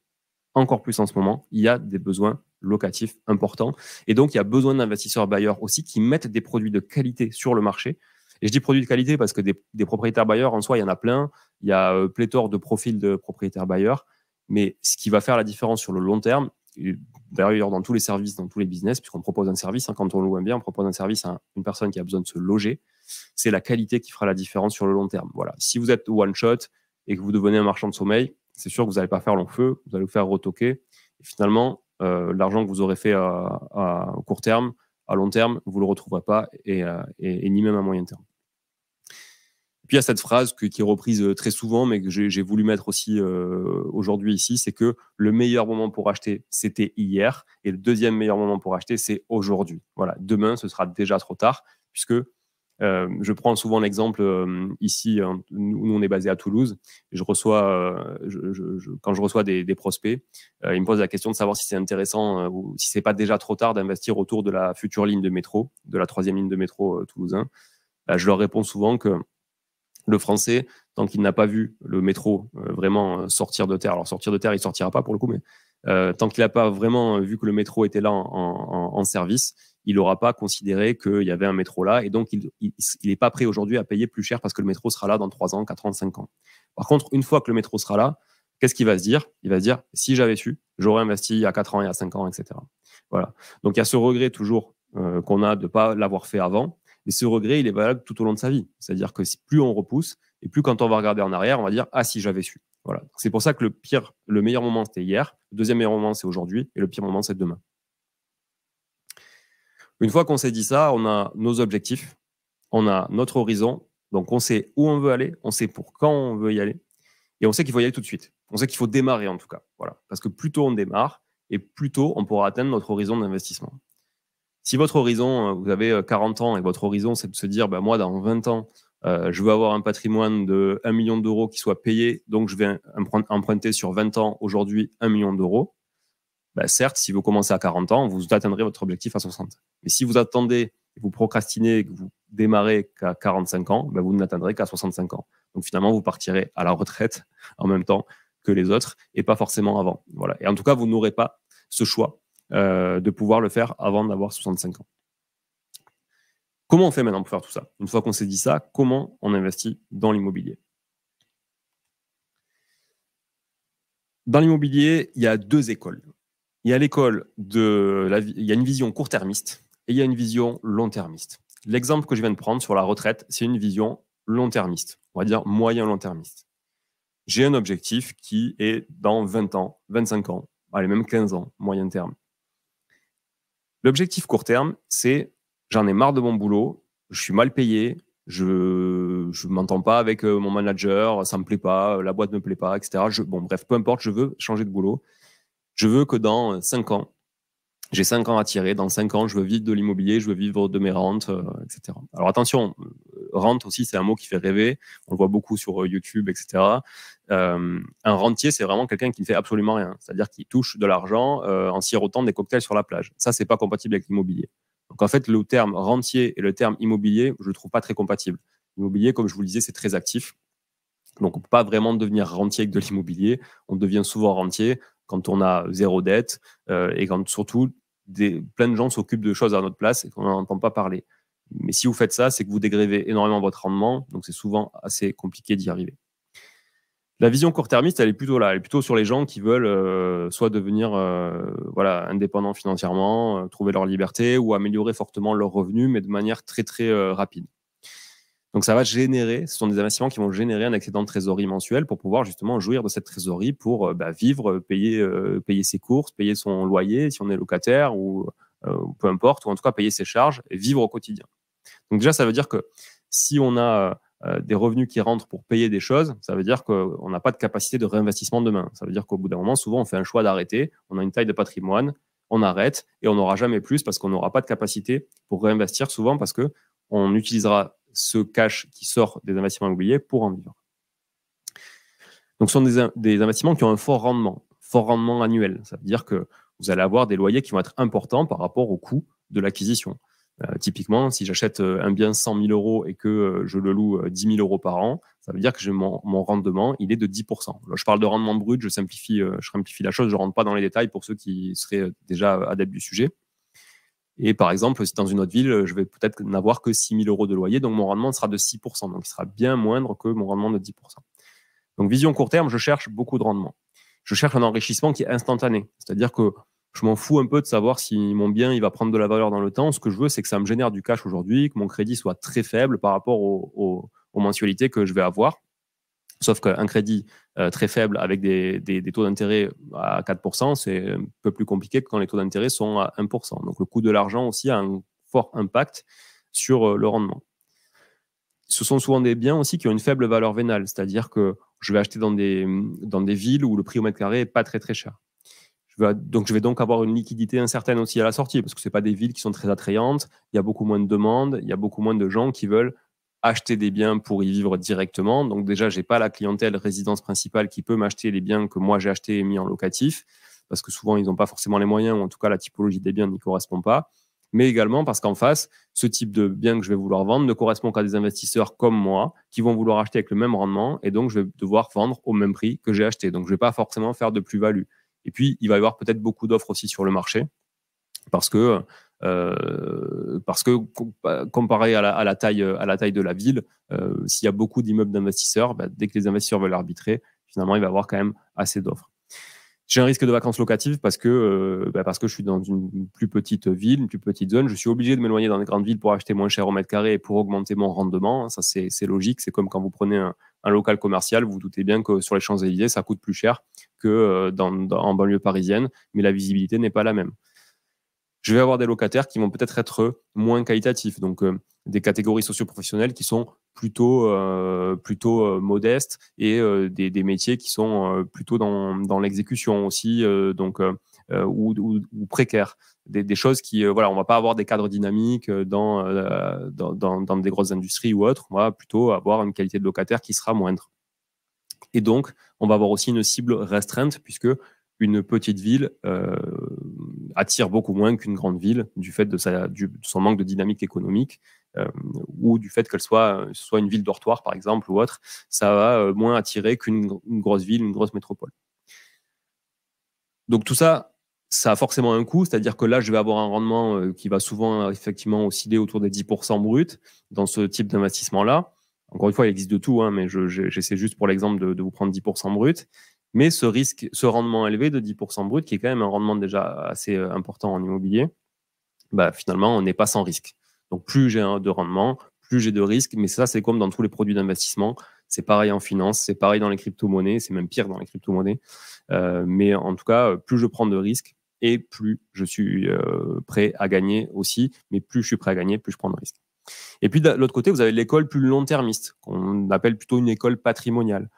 encore plus en ce moment, il y a des besoins locatifs importants. Et donc, il y a besoin d'investisseurs bailleurs aussi qui mettent des produits de qualité sur le marché. Et je dis produits de qualité parce que des, propriétaires bailleurs, en soi, il y en a plein. Il y a euh, pléthore de profils de propriétaires bailleurs. Mais ce qui va faire la différence sur le long terme, d'ailleurs dans tous les services, dans tous les business, puisqu'on propose un service, hein, quand on loue un bien, on propose un service à une personne qui a besoin de se loger. C'est la qualité qui fera la différence sur le long terme. Voilà. Si vous êtes one shot et que vous devenez un marchand de sommeil, c'est sûr que vous n'allez pas faire long feu, vous allez vous faire retoquer. Et finalement, euh, l'argent que vous aurez fait à, court terme, à long terme, vous ne le retrouverez pas euh, et, ni même à moyen terme il y a cette phrase qui est reprise euh, très souvent, mais que j'ai voulu mettre aussi euh, aujourd'hui ici, c'est que le meilleur moment pour acheter, c'était hier, et le deuxième meilleur moment pour acheter, c'est aujourd'hui. Voilà, demain, ce sera déjà trop tard, puisque euh, je prends souvent l'exemple ici, hein, nous, on est basé à Toulouse. Je reçois, quand je reçois des, prospects, ils me posent la question de savoir si c'est intéressant ou si c'est pas déjà trop tard d'investir autour de la future ligne de métro, de la troisième ligne de métro toulousain. Bah, je leur réponds souvent que le français, tant qu'il n'a pas vu le métro euh, vraiment euh, sortir de terre, alors sortir de terre, il sortira pas pour le coup, mais euh, tant qu'il n'a pas vraiment vu que le métro était là en, service, il n'aura pas considéré qu'il y avait un métro là, et donc il n'est pas prêt aujourd'hui à payer plus cher parce que le métro sera là dans 3 ans, 4 ans, 5 ans. Par contre, une fois que le métro sera là, qu'est-ce qu'il va se dire Il va se dire, si j'avais su, j'aurais investi il y a 4 ans, et à 5 ans, etc. Voilà. Donc il y a ce regret toujours qu'on a de ne pas l'avoir fait avant, mais ce regret, il est valable tout au long de sa vie. C'est-à-dire que plus on repousse, et plus quand on va regarder en arrière, on va dire ah si j'avais su. Voilà. C'est pour ça que le pire, le meilleur moment c'était hier, le deuxième meilleur moment c'est aujourd'hui, et le pire moment c'est demain. Une fois qu'on s'est dit ça, on a nos objectifs, on a notre horizon, donc on sait où on veut aller, on sait pour quand on veut y aller, et on sait qu'il faut y aller tout de suite. On sait qu'il faut démarrer en tout cas. Voilà. Parce que plus tôt on démarre, et plus tôt on pourra atteindre notre horizon d'investissement. Si votre horizon, euh, vous avez 40 euh, ans et votre horizon, c'est de se dire, bah, moi, dans 20 ans, euh, je veux avoir un patrimoine de 1 million d'euros qui soit payé, donc je vais emprunter sur 20 ans aujourd'hui 1 million d'euros. Bah, certes, si vous commencez à 40 ans, vous atteindrez votre objectif à 60. Mais si vous attendez, vous procrastinez, que vous démarrez qu'à 45 ans, bah, vous n'atteindrez qu'à 65 ans. Donc finalement, vous partirez à la retraite en même temps que les autres et pas forcément avant. Voilà. Et en tout cas, vous n'aurez pas ce choix euh, de pouvoir le faire avant d'avoir 65 ans. Comment on fait maintenant pour faire tout ça Une fois qu'on s'est dit ça, comment on investit dans l'immobilier Dans l'immobilier, il y a deux écoles. Il y a l'école de la, il y a une vision court-termiste et il y a une vision long-termiste. L'exemple que je viens de prendre sur la retraite, c'est une vision long-termiste, on va dire moyen-long-termiste. J'ai un objectif qui est dans 20 ans, 25 ans, allez même 15 ans, moyen terme. L'objectif court terme, c'est j'en ai marre de mon boulot, je suis mal payé, je ne m'entends pas avec euh, mon manager, ça me plaît pas, la boîte ne me plaît pas, etc. Je, bon, bref, peu importe, je veux changer de boulot. Je veux que dans 5 ans, j'ai 5 ans à tirer, dans cinq ans, je veux vivre de l'immobilier, je veux vivre de mes rentes, euh, etc. Alors attention, euh, rente aussi, c'est un mot qui fait rêver, on le voit beaucoup sur euh, YouTube, etc. un rentier, c'est vraiment quelqu'un qui ne fait absolument rien, c'est-à-dire qui touche de l'argent en sirotant des cocktails sur la plage. Ça, c'est pas compatible avec l'immobilier. Donc en fait, le terme rentier et le terme immobilier, je ne le trouve pas très compatible. L'immobilier, comme je vous le disais, c'est très actif. Donc on ne peut pas vraiment devenir rentier avec de l'immobilier, on devient souvent rentier quand on a zéro dette et quand surtout plein de gens s'occupent de choses à notre place et qu'on entend pas parler. Mais si vous faites ça, c'est que vous dégrévez énormément votre rendement, donc c'est souvent assez compliqué d'y arriver. La vision court-termiste, elle est plutôt là, elle est plutôt sur les gens qui veulent euh, soit devenir euh, voilà, indépendants financièrement, euh, trouver leur liberté ou améliorer fortement leurs revenus, mais de manière très très rapide. Donc ça va générer, ce sont des investissements qui vont générer un excédent de trésorerie mensuel pour pouvoir justement jouir de cette trésorerie pour euh, bah, vivre, euh, payer, euh, payer ses courses, payer son loyer si on est locataire ou peu importe, ou en tout cas payer ses charges et vivre au quotidien. Donc déjà, ça veut dire que si on a des revenus qui rentrent pour payer des choses, ça veut dire qu'on n'a pas de capacité de réinvestissement demain. Ça veut dire qu'au bout d'un moment, souvent, on fait un choix d'arrêter, on a une taille de patrimoine, on arrête et on n'aura jamais plus parce qu'on n'aura pas de capacité pour réinvestir souvent parce que on utilisera ce cash qui sort des investissements immobiliers pour en vivre. Donc, ce sont des, investissements qui ont un fort rendement, fort rendement annuel. Ça veut dire que vous allez avoir des loyers qui vont être importants par rapport au coût de l'acquisition. Euh, typiquement, si j'achète euh, un bien 100 000 euros et que euh, je le loue 10 000 euros par an, ça veut dire que mon, mon, rendement, il est de 10 Là, Je parle de rendement brut, je simplifie, je simplifie la chose, je ne rentre pas dans les détails pour ceux qui seraient déjà adeptes du sujet. Et par exemple, si dans une autre ville, je vais peut-être n'avoir que 6 000 euros de loyer, donc mon rendement sera de 6 donc il sera bien moindre que mon rendement de 10 Donc vision court terme, je cherche beaucoup de rendement. Je cherche un enrichissement qui est instantané, c'est-à-dire que je m'en fous un peu de savoir si mon bien il va prendre de la valeur dans le temps. Ce que je veux, c'est que ça me génère du cash aujourd'hui, que mon crédit soit très faible par rapport aux mensualités que je vais avoir. Sauf qu'un crédit euh, très faible avec des, taux d'intérêt à 4%, c'est un peu plus compliqué que quand les taux d'intérêt sont à 1%. Donc le coût de l'argent aussi a un fort impact sur euh, le rendement. Ce sont souvent des biens aussi qui ont une faible valeur vénale, c'est-à-dire que je vais acheter dans des, villes où le prix au mètre carré n'est pas très très cher. Je vais, donc je vais donc avoir une liquidité incertaine aussi à la sortie, parce que ce ne pas des villes qui sont très attrayantes, il y a beaucoup moins de demandes, il y a beaucoup moins de gens qui veulent acheter des biens pour y vivre directement. Donc déjà, j'ai pas la clientèle résidence principale qui peut m'acheter les biens que moi j'ai achetés et mis en locatif, parce que souvent ils n'ont pas forcément les moyens, ou en tout cas la typologie des biens n'y correspond pas. Mais également parce qu'en face, ce type de biens que je vais vouloir vendre ne correspond qu'à des investisseurs comme moi qui vont vouloir acheter avec le même rendement et donc je vais devoir vendre au même prix que j'ai acheté. Donc je ne vais pas forcément faire de plus-value. Et puis, il va y avoir peut-être beaucoup d'offres aussi sur le marché parce que euh, parce que bah, comparé à la, taille, à la taille de la ville, euh, s'il y a beaucoup d'immeubles d'investisseurs, bah, dès que les investisseurs veulent arbitrer, finalement, il va y avoir quand même assez d'offres. J'ai un risque de vacances locatives parce que, euh, bah, parce que je suis dans une plus petite ville, une plus petite zone. Je suis obligé de m'éloigner dans les grandes villes pour acheter moins cher au mètre carré et pour augmenter mon rendement. Ça, c'est logique. C'est comme quand vous prenez un, local commercial. Vous vous doutez bien que sur les Champs-Élysées, ça coûte plus cher que dans, en banlieue parisienne, mais la visibilité n'est pas la même je vais avoir des locataires qui vont peut-être être euh, moins qualitatifs. Donc, euh, des catégories socioprofessionnelles qui sont plutôt, euh, plutôt modestes et des, des, métiers qui sont plutôt dans, dans l'exécution aussi, donc, ou, ou, précaires. Des, des choses qui, voilà, on va pas avoir des cadres dynamiques dans, dans, dans, dans des grosses industries ou autres. On va plutôt avoir une qualité de locataire qui sera moindre. Et donc, on va avoir aussi une cible restreinte puisque une petite ville, attire beaucoup moins qu'une grande ville du fait de, son manque de dynamique économique euh, ou du fait qu'elle soit, euh, soit une ville dortoir, par exemple, ou autre. Ça va euh, moins attirer qu'une grosse ville, une grosse métropole. Donc tout ça, ça a forcément un coût, c'est-à-dire que là, je vais avoir un rendement qui va souvent effectivement osciller autour des 10% bruts dans ce type d'investissement-là. Encore une fois, il existe de tout, hein, mais j'essaie juste pour l'exemple de, de, vous prendre 10% brut mais ce risque, ce rendement élevé de 10% brut, qui est quand même un rendement déjà assez euh, important en immobilier, bah, finalement, on n'est pas sans risque. Donc, plus j'ai de rendement, plus j'ai de risque, mais ça, c'est comme dans tous les produits d'investissement. C'est pareil en finance, c'est pareil dans les crypto-monnaies, c'est même pire dans les crypto-monnaies. Euh, mais en tout cas, plus je prends de risques et plus je suis euh, prêt à gagner aussi, mais plus je suis prêt à gagner, plus je prends de risques. Et puis de l'autre côté, vous avez l'école plus long-termiste, qu'on appelle plutôt une école patrimoniale.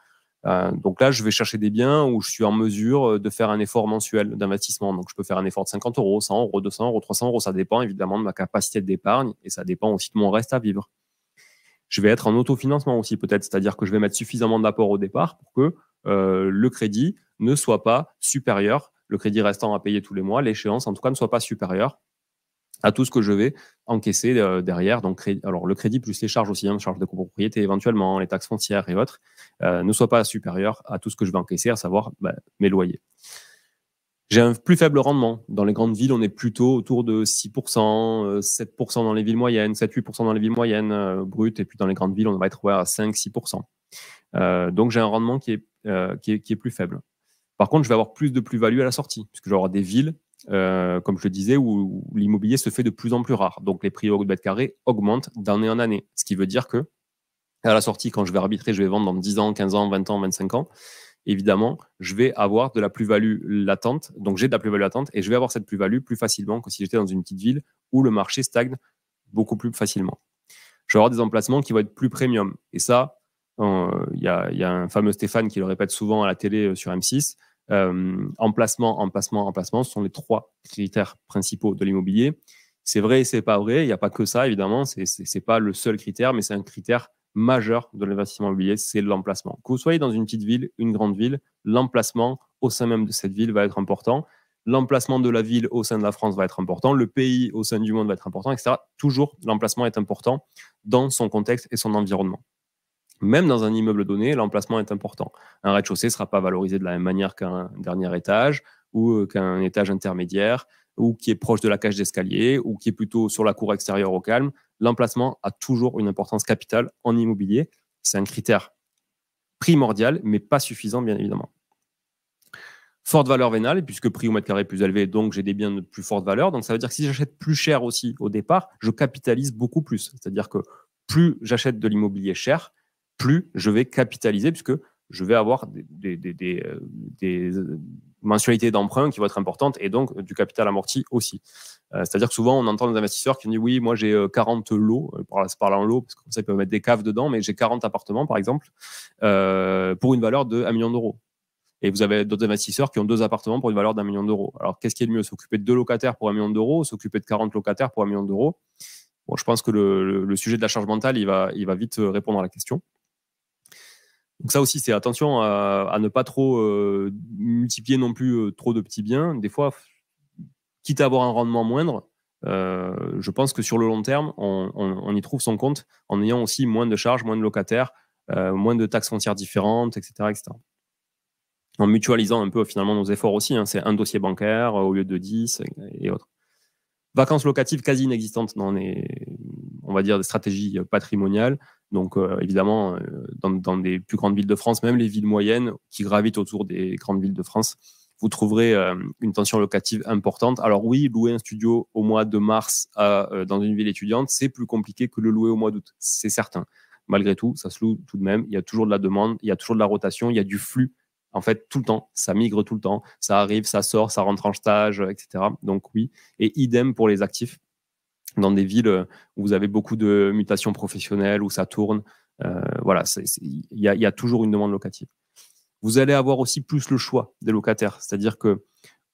Euh, donc là, je vais chercher des biens où je suis en mesure euh, de faire un effort mensuel d'investissement. Donc je peux faire un effort de 50 euros, 100 euros, 200 euros, 300 euros. Ça dépend évidemment de ma capacité d'épargne et ça dépend aussi de mon reste à vivre. Je vais être en autofinancement aussi peut-être, c'est-à-dire que je vais mettre suffisamment d'apport au départ pour que euh, le crédit ne soit pas supérieur, le crédit restant à payer tous les mois, l'échéance en tout cas ne soit pas supérieure à tout ce que je vais encaisser euh, derrière. Donc, alors, le crédit plus les charges aussi, hein, les charges de copropriété éventuellement, les taxes foncières et autres, euh, ne soient pas supérieur à tout ce que je vais encaisser, à savoir bah, mes loyers. J'ai un plus faible rendement. Dans les grandes villes, on est plutôt autour de 6%, 7% euh, dans les villes moyennes, 7-8% dans les villes moyennes brutes, et puis dans les grandes villes, on va être à 5-6%. donc, j'ai un rendement qui est, qui est, qui est plus faible. Par contre, je vais avoir plus de plus-value à la sortie, puisque je vais avoir des villes euh, comme je le disais, où, l'immobilier se fait de plus en plus rare. Donc les prix au mètre carré augmentent d'année en année. Ce qui veut dire que, à la sortie, quand je vais arbitrer, je vais vendre dans 10 ans, 15 ans, 20 ans, 25 ans. Évidemment, je vais avoir de la plus-value latente. Donc j'ai de la plus-value latente et je vais avoir cette plus-value plus facilement que si j'étais dans une petite ville où le marché stagne beaucoup plus facilement. Je vais avoir des emplacements qui vont être plus premium. Et ça, euh, il y, a un fameux Stéphane qui le répète souvent à la télé euh, sur M6. Euh, emplacement, emplacement, emplacement, ce sont les trois critères principaux de l'immobilier. C'est vrai et c'est pas vrai. Il n'y a pas que ça, évidemment. c'est n'est pas le seul critère, mais c'est un critère majeur de l'investissement immobilier, c'est l'emplacement. Que vous soyez dans une petite ville, une grande ville, l'emplacement au sein même de cette ville va être important. L'emplacement de la ville au sein de la France va être important. Le pays au sein du monde va être important, etc. Toujours, l'emplacement est important dans son contexte et son environnement même dans un immeuble donné, l'emplacement est important. Un rez-de-chaussée ne sera pas valorisé de la même manière qu'un dernier étage ou euh, qu'un étage intermédiaire ou qui est proche de la cage d'escalier ou qui est plutôt sur la cour extérieure au calme. L'emplacement a toujours une importance capitale en immobilier. C'est un critère primordial, mais pas suffisant, bien évidemment. Forte valeur vénale, puisque prix au mètre carré plus élevé, donc j'ai des biens de plus forte valeur. Donc ça veut dire que si j'achète plus cher aussi au départ, je capitalise beaucoup plus. C'est-à-dire que plus j'achète de l'immobilier cher, plus je vais capitaliser, puisque je vais avoir des, euh, euh, mensualités d'emprunt qui vont être importantes et donc euh, du capital amorti aussi. C'est-à-dire que souvent, on entend des investisseurs qui disent Oui, moi j'ai 40 lots, se parle en lots, parce que comme ça, ils peuvent mettre des caves dedans, mais j'ai 40 appartements, par exemple, pour une valeur de 1 million d'euros. Et vous avez d'autres investisseurs qui ont deux appartements pour une valeur d'un million d'euros. Alors, qu'est-ce qui est le mieux S'occuper de deux locataires pour un million d'euros, s'occuper de 40 locataires pour un million d'euros Bon, je pense que le, le, sujet de la charge mentale, il va, il va vite répondre à la question. Donc ça aussi, c'est attention à, ne pas trop euh, multiplier non plus euh, trop de petits biens. Des fois, quitte à avoir un rendement moindre, euh, je pense que sur le long terme, on, y trouve son compte en ayant aussi moins de charges, moins de locataires, moins de taxes foncières différentes, etc., En mutualisant un peu finalement nos efforts aussi. Hein. c'est un dossier bancaire au lieu de 10 et, et autres. Vacances locatives quasi inexistantes dans les, on va dire, des stratégies patrimoniales. Donc euh, évidemment, euh, dans, dans, des plus grandes villes de France, même les villes moyennes qui gravitent autour des grandes villes de France, vous trouverez euh, une tension locative importante. Alors oui, louer un studio au mois de mars dans une ville étudiante, c'est plus compliqué que le louer au mois d'août, c'est certain. Malgré tout, ça se loue tout de même. Il y a toujours de la demande, il y a toujours de la rotation, il y a du flux. En fait, tout le temps, ça migre tout le temps, ça arrive, ça sort, ça rentre en stage, etc. Donc oui, et idem pour les actifs dans des villes euh, où vous avez beaucoup de mutations professionnelles, où ça tourne. Euh, voilà, il y, a, toujours une demande locative. Vous allez avoir aussi plus le choix des locataires, c'est-à-dire que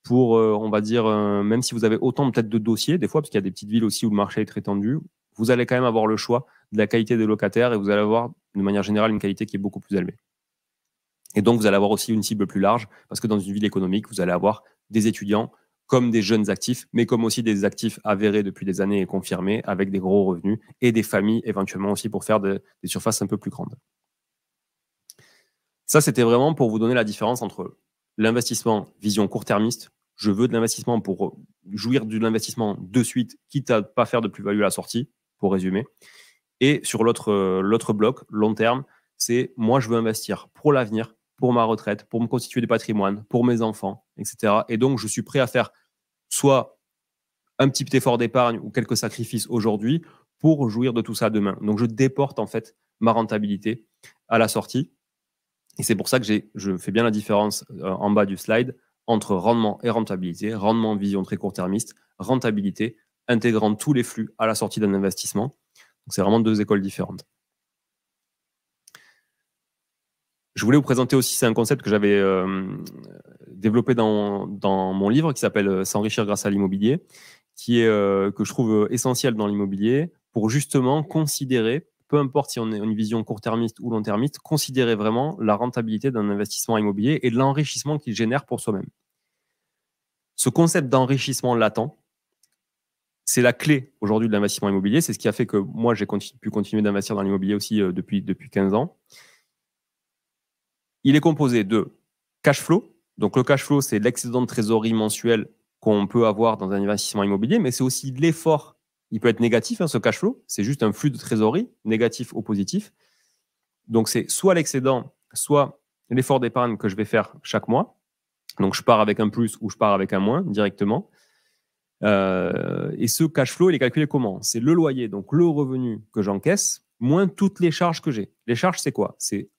pour, euh, on va dire, même si vous avez autant peut-être de dossiers, des fois, parce qu'il y a des petites villes aussi où le marché est très tendu, vous allez quand même avoir le choix de la qualité des locataires et vous allez avoir, de manière générale, une qualité qui est beaucoup plus élevée. Et donc, vous allez avoir aussi une cible plus large, parce que dans une ville économique, vous allez avoir des étudiants, comme des jeunes actifs, mais comme aussi des actifs avérés depuis des années et confirmés, avec des gros revenus, et des familles éventuellement aussi pour faire des surfaces un peu plus grandes. Ça, c'était vraiment pour vous donner la différence entre l'investissement vision court-termiste, je veux de l'investissement pour jouir de l'investissement de suite, quitte à ne pas faire de plus-value à la sortie, pour résumer. Et sur euh, l'autre bloc, long terme, c'est moi, je veux investir pour l'avenir, pour ma retraite, pour me constituer des patrimoines, pour mes enfants, etc. Et donc, je suis prêt à faire soit un petit effort d'épargne ou quelques sacrifices aujourd'hui pour jouir de tout ça demain. Donc je déporte en fait ma rentabilité à la sortie. Et c'est pour ça que je fais bien la différence euh, en bas du slide entre rendement et rentabilité, rendement vision très court-termiste, rentabilité, intégrant tous les flux à la sortie d'un investissement. Donc c'est vraiment deux écoles différentes. Je voulais vous présenter aussi, c'est un concept que j'avais euh, développé dans, mon livre qui s'appelle euh, S'enrichir grâce à l'immobilier, qui est euh, que je trouve euh, essentiel dans l'immobilier pour justement considérer, peu importe si on est une vision court-termiste ou long-termiste, considérer vraiment la rentabilité d'un investissement immobilier et l'enrichissement qu'il génère pour soi-même. Ce concept d'enrichissement latent, c'est la clé aujourd'hui de l'investissement immobilier. C'est ce qui a fait que moi, j'ai pu continuer d'investir dans l'immobilier aussi depuis, depuis 15 ans. Il est composé de cash flow, donc le cash flow, c'est l'excédent de trésorerie mensuel qu'on peut avoir dans un investissement immobilier, mais c'est aussi l'effort. Il peut être négatif, hein, ce cash flow, c'est juste un flux de trésorerie, négatif ou positif. Donc c'est soit l'excédent, soit l'effort d'épargne que je vais faire chaque mois. Donc je pars avec un plus ou je pars avec un moins directement. Euh, et ce cash flow, il est calculé comment C'est le loyer, donc le revenu que j'encaisse, moins toutes les charges que j'ai. Les charges, c'est quoi C'est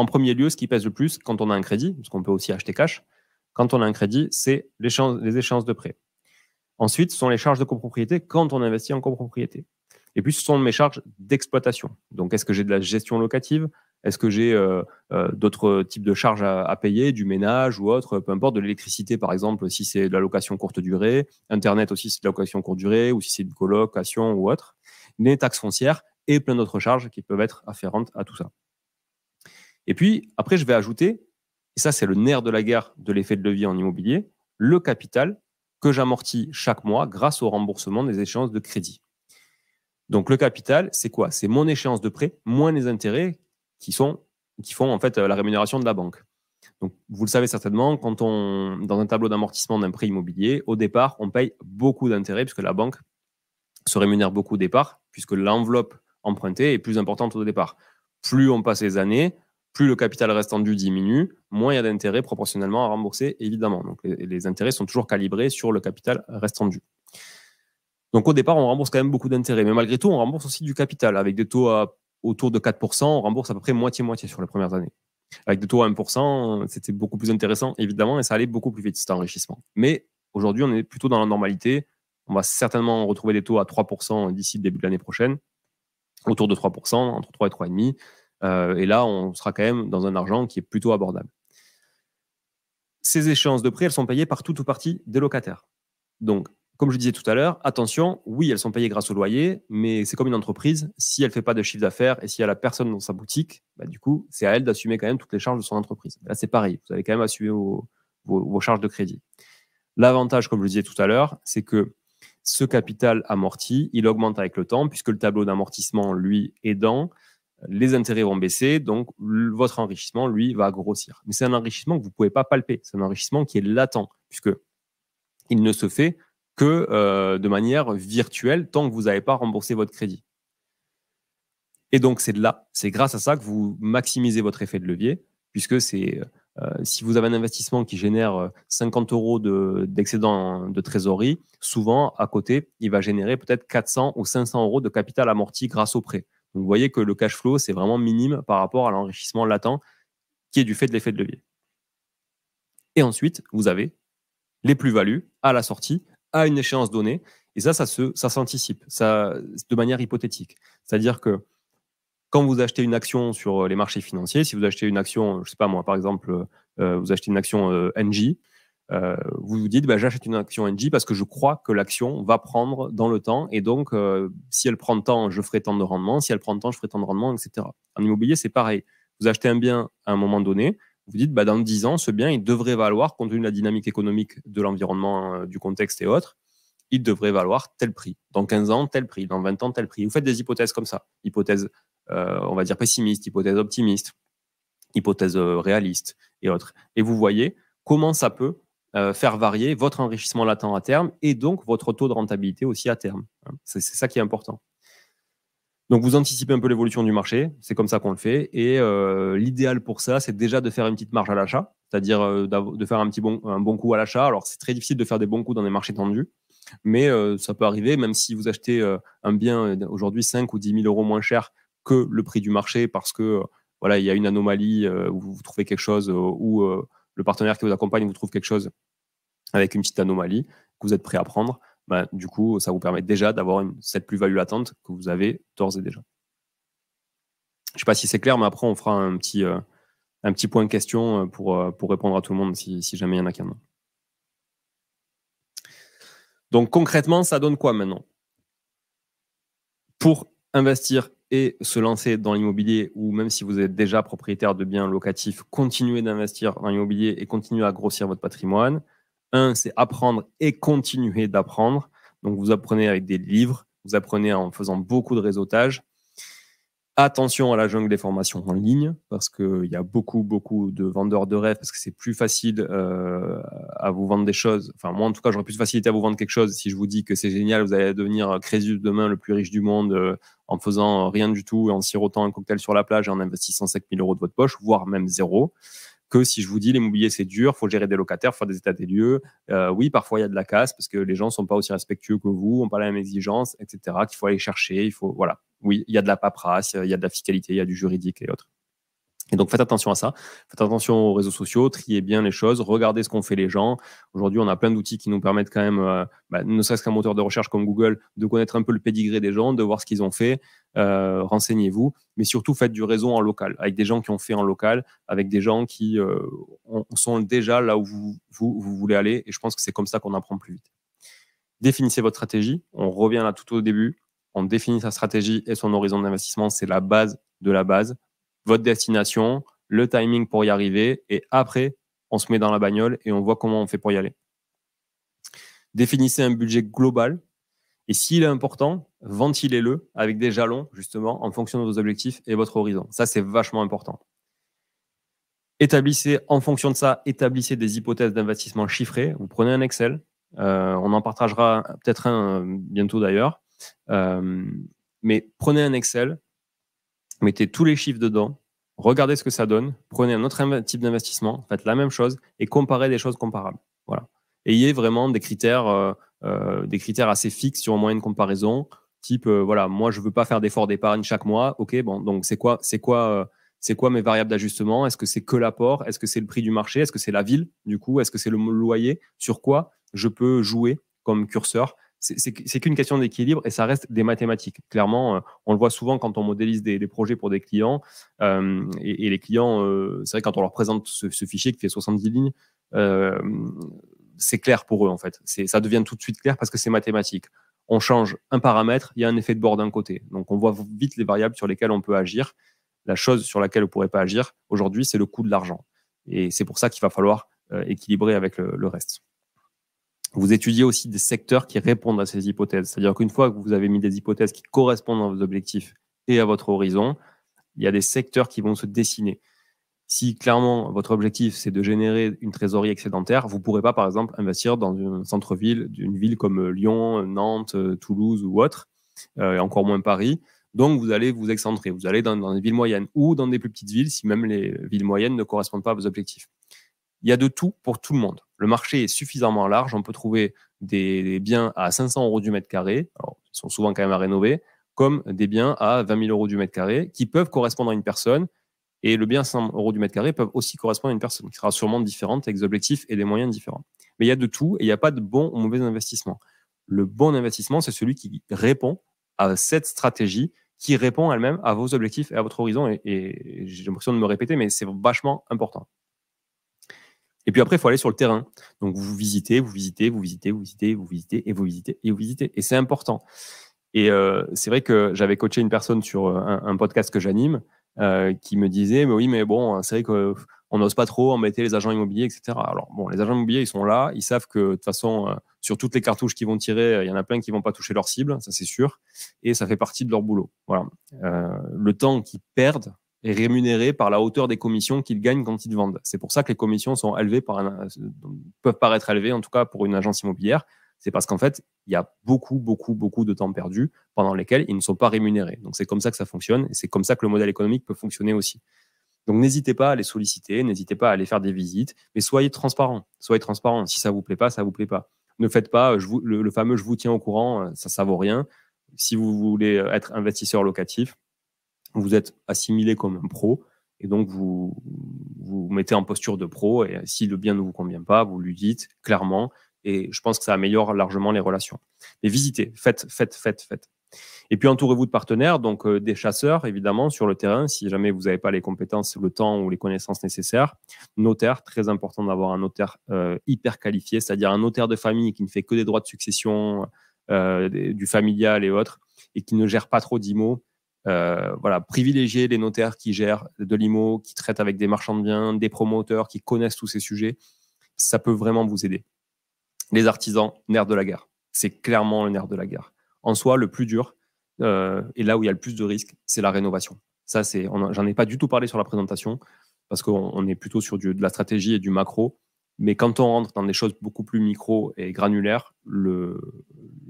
en premier lieu, ce qui pèse le plus quand on a un crédit, parce qu'on peut aussi acheter cash, quand on a un crédit, c'est les échéances de prêt. Ensuite, ce sont les charges de copropriété quand on investit en copropriété. Et puis, ce sont mes charges d'exploitation. Donc, est-ce que j'ai de la gestion locative Est-ce que j'ai euh, euh, d'autres types de charges à, payer, du ménage ou autre Peu importe, de l'électricité, par exemple, si c'est de la location courte durée, Internet aussi, si c'est de la location courte durée, ou si c'est de colocation ou autre, les taxes foncières et plein d'autres charges qui peuvent être afférentes à tout ça. Et puis, après, je vais ajouter, et ça, c'est le nerf de la guerre de l'effet de levier en immobilier, le capital que j'amortis chaque mois grâce au remboursement des échéances de crédit. Donc, le capital, c'est quoi C'est mon échéance de prêt moins les intérêts qui, sont, qui font en fait euh, la rémunération de la banque. Donc, vous le savez certainement, quand on, dans un tableau d'amortissement d'un prêt immobilier, au départ, on paye beaucoup d'intérêts puisque la banque se rémunère beaucoup au départ, puisque l'enveloppe empruntée est plus importante au départ. Plus on passe les années, plus le capital restant dû diminue, moins il y a d'intérêts proportionnellement à rembourser, évidemment. Donc les, intérêts sont toujours calibrés sur le capital restant dû. Donc au départ, on rembourse quand même beaucoup d'intérêts, mais malgré tout, on rembourse aussi du capital. Avec des taux autour de 4%, on rembourse à peu près moitié-moitié sur les premières années. Avec des taux à 1%, c'était beaucoup plus intéressant, évidemment, et ça allait beaucoup plus vite, cet enrichissement. Mais aujourd'hui, on est plutôt dans la normalité. On va certainement retrouver des taux à 3% d'ici le début de l'année prochaine, autour de 3%, entre 3 et 3,5%. Euh, et là, on sera quand même dans un argent qui est plutôt abordable. Ces échéances de prix elles sont payées par tout ou partie des locataires. Donc, comme je disais tout à l'heure, attention, oui, elles sont payées grâce au loyer, mais c'est comme une entreprise. Si elle ne fait pas de chiffre d'affaires et s'il y a la personne dans sa boutique, bah, du coup, c'est à elle d'assumer quand même toutes les charges de son entreprise. Là, c'est pareil, vous avez quand même assumer vos, charges de crédit. L'avantage, comme je le disais tout à l'heure, c'est que ce capital amorti, il augmente avec le temps, puisque le tableau d'amortissement, lui, dans les intérêts vont baisser, donc votre enrichissement, lui, va grossir. Mais c'est un enrichissement que vous ne pouvez pas palper, c'est un enrichissement qui est latent, puisque il ne se fait que euh, de manière virtuelle tant que vous n'avez pas remboursé votre crédit. Et donc c'est de là, c'est grâce à ça que vous maximisez votre effet de levier, puisque c'est euh, si vous avez un investissement qui génère 50 euh, euros d'excédent de, de trésorerie, souvent à côté, il va générer peut-être 400 ou 500 euros de capital amorti grâce au prêt vous voyez que le cash flow, c'est vraiment minime par rapport à l'enrichissement latent qui est du fait de l'effet de levier. Et ensuite, vous avez les plus-values à la sortie, à une échéance donnée. Et ça, ça s'anticipe ça, de manière hypothétique. C'est-à-dire que quand vous achetez une action sur les marchés financiers, si vous achetez une action, je ne sais pas moi, par exemple, euh, vous achetez une action euh, NG, euh, vous vous dites, bah, j'achète une action NG parce que je crois que l'action va prendre dans le temps. Et donc, euh, si elle prend temps, je ferai tant de rendement. Si elle prend temps, je ferai tant de rendement, etc. En immobilier, c'est pareil. Vous achetez un bien à un moment donné, vous dites, bah, dans 10 ans, ce bien, il devrait valoir, compte tenu de la dynamique économique de l'environnement, euh, du contexte et autres, il devrait valoir tel prix. Dans 15 ans, tel prix. Dans 20 ans, tel prix. Vous faites des hypothèses comme ça. Hypothèse, on va dire, pessimiste, hypothèse optimiste, hypothèse réaliste et autres. Et vous voyez comment ça peut euh, faire varier votre enrichissement latent à terme et donc votre taux de rentabilité aussi à terme. Hein. C'est ça qui est important. Donc vous anticipez un peu l'évolution du marché, c'est comme ça qu'on le fait. Et euh, l'idéal pour ça, c'est déjà de faire une petite marge à l'achat, c'est-à-dire euh, de faire un petit bon, un bon coup à l'achat. Alors c'est très difficile de faire des bons coups dans des marchés tendus, mais ça peut arriver, même si vous achetez un bien aujourd'hui 5 ou 10 000 euros moins cher que le prix du marché parce que voilà il y a une anomalie où vous trouvez quelque chose où le partenaire qui vous accompagne vous trouve quelque chose avec une petite anomalie que vous êtes prêt à prendre, bah, du coup, ça vous permet déjà d'avoir cette plus-value latente que vous avez d'ores et déjà. Je ne sais pas si c'est clair, mais après, on fera un petit, euh, un petit point de question euh, pour, euh, pour répondre à tout le monde si, si jamais il y en a qui en Donc concrètement, ça donne quoi maintenant Pour investir et se lancer dans l'immobilier ou même si vous êtes déjà propriétaire de biens locatifs, continuer d'investir en immobilier et continuer à grossir votre patrimoine. Un, c'est apprendre et continuer d'apprendre. Donc vous apprenez avec des livres, vous apprenez en faisant beaucoup de réseautage, Attention à la jungle des formations en ligne, parce qu'il y a beaucoup, beaucoup de vendeurs de rêves, parce que c'est plus facile euh, à vous vendre des choses. Enfin, moi, en tout cas, j'aurais plus de facilité à vous vendre quelque chose si je vous dis que c'est génial, vous allez devenir euh, Crésus demain le plus riche du monde euh, en faisant rien du tout, en sirotant un cocktail sur la plage et en investissant 5000 euros de votre poche, voire même zéro que si je vous dis l'immobilier c'est dur, faut gérer des locataires, faire des états des lieux. Euh, oui, parfois il y a de la casse parce que les gens sont pas aussi respectueux que vous, ont pas la même exigence, etc. Qu'il faut aller chercher, il faut voilà. Oui, il y a de la paperasse, il y a de la fiscalité, il y a du juridique et autres. Et donc faites attention à ça, faites attention aux réseaux sociaux, triez bien les choses, regardez ce qu'ont fait les gens. Aujourd'hui, on a plein d'outils qui nous permettent quand même, euh, bah, ne serait-ce qu'un moteur de recherche comme Google, de connaître un peu le pédigré des gens, de voir ce qu'ils ont fait, euh, renseignez-vous, mais surtout faites du réseau en local, avec des gens qui ont fait en local, avec des gens qui euh, sont déjà là où vous voulez aller, et je pense que c'est comme ça qu'on apprend plus vite. Définissez votre stratégie, on revient là tout au début, on définit sa stratégie et son horizon d'investissement, c'est la base de la base votre destination, le timing pour y arriver, et après, on se met dans la bagnole et on voit comment on fait pour y aller. Définissez un budget global, et s'il est important, ventilez-le avec des jalons, justement, en fonction de vos objectifs et votre horizon. Ça, c'est vachement important. Établissez, en fonction de ça, établissez des hypothèses d'investissement chiffrées. Vous prenez un Excel, euh, on en partagera peut-être un euh, bientôt d'ailleurs. Euh, mais prenez un Excel, mettez tous les chiffres dedans, regardez ce que ça donne, prenez un autre type d'investissement, faites la même chose et comparez des choses comparables. Voilà. Ayez vraiment des critères, euh, euh, des critères assez fixes sur un moyen de comparaison, type euh, voilà, moi je ne veux pas faire d'effort d'épargne chaque mois. Ok, bon, donc c'est quoi, c'est quoi, c'est quoi mes variables d'ajustement Est-ce que c'est que l'apport Est-ce que c'est le prix du marché Est-ce que c'est la ville Du coup, est-ce que c'est le loyer Sur quoi je peux jouer comme curseur c'est qu'une question d'équilibre et ça reste des mathématiques. Clairement, euh, on le voit souvent quand on modélise des, projets pour des clients. Euh, et, les clients, euh, c'est vrai, quand on leur présente ce, fichier qui fait 70 lignes, c'est clair pour eux, en fait. Ça devient tout de suite clair parce que c'est mathématique. On change un paramètre, il y a un effet de bord d'un côté. Donc, on voit vite les variables sur lesquelles on peut agir. La chose sur laquelle on ne pourrait pas agir aujourd'hui, c'est le coût de l'argent. Et c'est pour ça qu'il va falloir équilibrer avec le reste vous étudiez aussi des secteurs qui répondent à ces hypothèses. C'est-à-dire qu'une fois que vous avez mis des hypothèses qui correspondent à vos objectifs et à votre horizon, il y a des secteurs qui vont se dessiner. Si clairement votre objectif c'est de générer une trésorerie excédentaire, vous ne pourrez pas par exemple investir dans un centre-ville d'une ville comme euh, Lyon, euh, Nantes, euh, Toulouse ou autre, et encore moins Paris. Donc vous allez vous excentrer, vous allez dans, dans des villes moyennes ou dans des plus petites villes si même les villes moyennes ne correspondent pas à vos objectifs. Il y a de tout pour tout le monde le marché est suffisamment large. On peut trouver des, biens à 500 euros du mètre carré, alors, sont souvent quand même à rénover, comme des biens à 20 000 euros du mètre carré qui peuvent correspondre à une personne. Et le bien à 100 euros du mètre carré peuvent aussi correspondre à une personne qui sera sûrement différente avec des objectifs et des moyens différents. Mais il y a de tout et il n'y a pas de bon ou mauvais investissement. Le bon investissement, c'est celui qui répond à cette stratégie qui répond elle-même à vos objectifs et à votre horizon. et j'ai l'impression de me répéter, mais c'est vachement important. Et puis après, il faut aller sur le terrain. Donc vous visitez, vous visitez, vous visitez, vous visitez, vous visitez, et vous visitez, et vous visitez. Et c'est important. Et euh, c'est vrai que j'avais coaché une personne sur euh, un, podcast que j'anime euh, qui me disait, mais oui, mais bon, c'est vrai qu'on n'ose pas trop embêter les agents immobiliers, etc. Alors, bon, les agents immobiliers, ils sont là, ils savent que de toute façon, euh, sur toutes les cartouches qu'ils vont tirer, euh, il y en a plein qui ne vont pas toucher leur cible, ça c'est sûr, et ça fait partie de leur boulot. Voilà. Euh, le temps qu'ils perdent est rémunéré par la hauteur des commissions qu'ils gagnent quand ils vendent. C'est pour ça que les commissions sont élevées par peuvent paraître élevées, en tout cas pour une agence immobilière. C'est parce qu'en fait, il y a beaucoup, beaucoup, beaucoup de temps perdu pendant lesquels ils ne sont pas rémunérés. Donc c'est comme ça que ça fonctionne et c'est comme ça que le modèle économique peut fonctionner aussi. Donc n'hésitez pas à les solliciter, n'hésitez pas à aller faire des visites, mais soyez transparent. Soyez transparent. Si ça vous plaît pas, ça vous plaît pas. Ne faites pas euh, je vous, le, le fameux je vous tiens au courant, euh, ça ça vaut rien. Si vous voulez être investisseur locatif, vous êtes assimilé comme un pro et donc vous vous mettez en posture de pro et si le bien ne vous convient pas, vous lui dites clairement et je pense que ça améliore largement les relations. Mais visitez, faites, faites, faites, faites. Et puis entourez-vous de partenaires, donc euh, des chasseurs évidemment sur le terrain, si jamais vous n'avez pas les compétences, le temps ou les connaissances nécessaires. Notaire, très important d'avoir un notaire euh, hyper qualifié, c'est-à-dire un notaire de famille qui ne fait que des droits de succession, euh, du familial et autres, et qui ne gère pas trop d'IMO euh, voilà, privilégier les notaires qui gèrent de l'IMO, qui traitent avec des marchands de biens, des promoteurs, qui connaissent tous ces sujets. Ça peut vraiment vous aider. Les artisans, nerf de la guerre. C'est clairement le nerf de la guerre. En soi, le plus dur, euh, et là où il y a le plus de risques, c'est la rénovation. Ça, c'est, j'en ai pas du tout parlé sur la présentation, parce qu'on est plutôt sur de la stratégie et du macro. Mais quand on rentre dans des choses beaucoup plus micro et granulaires, le,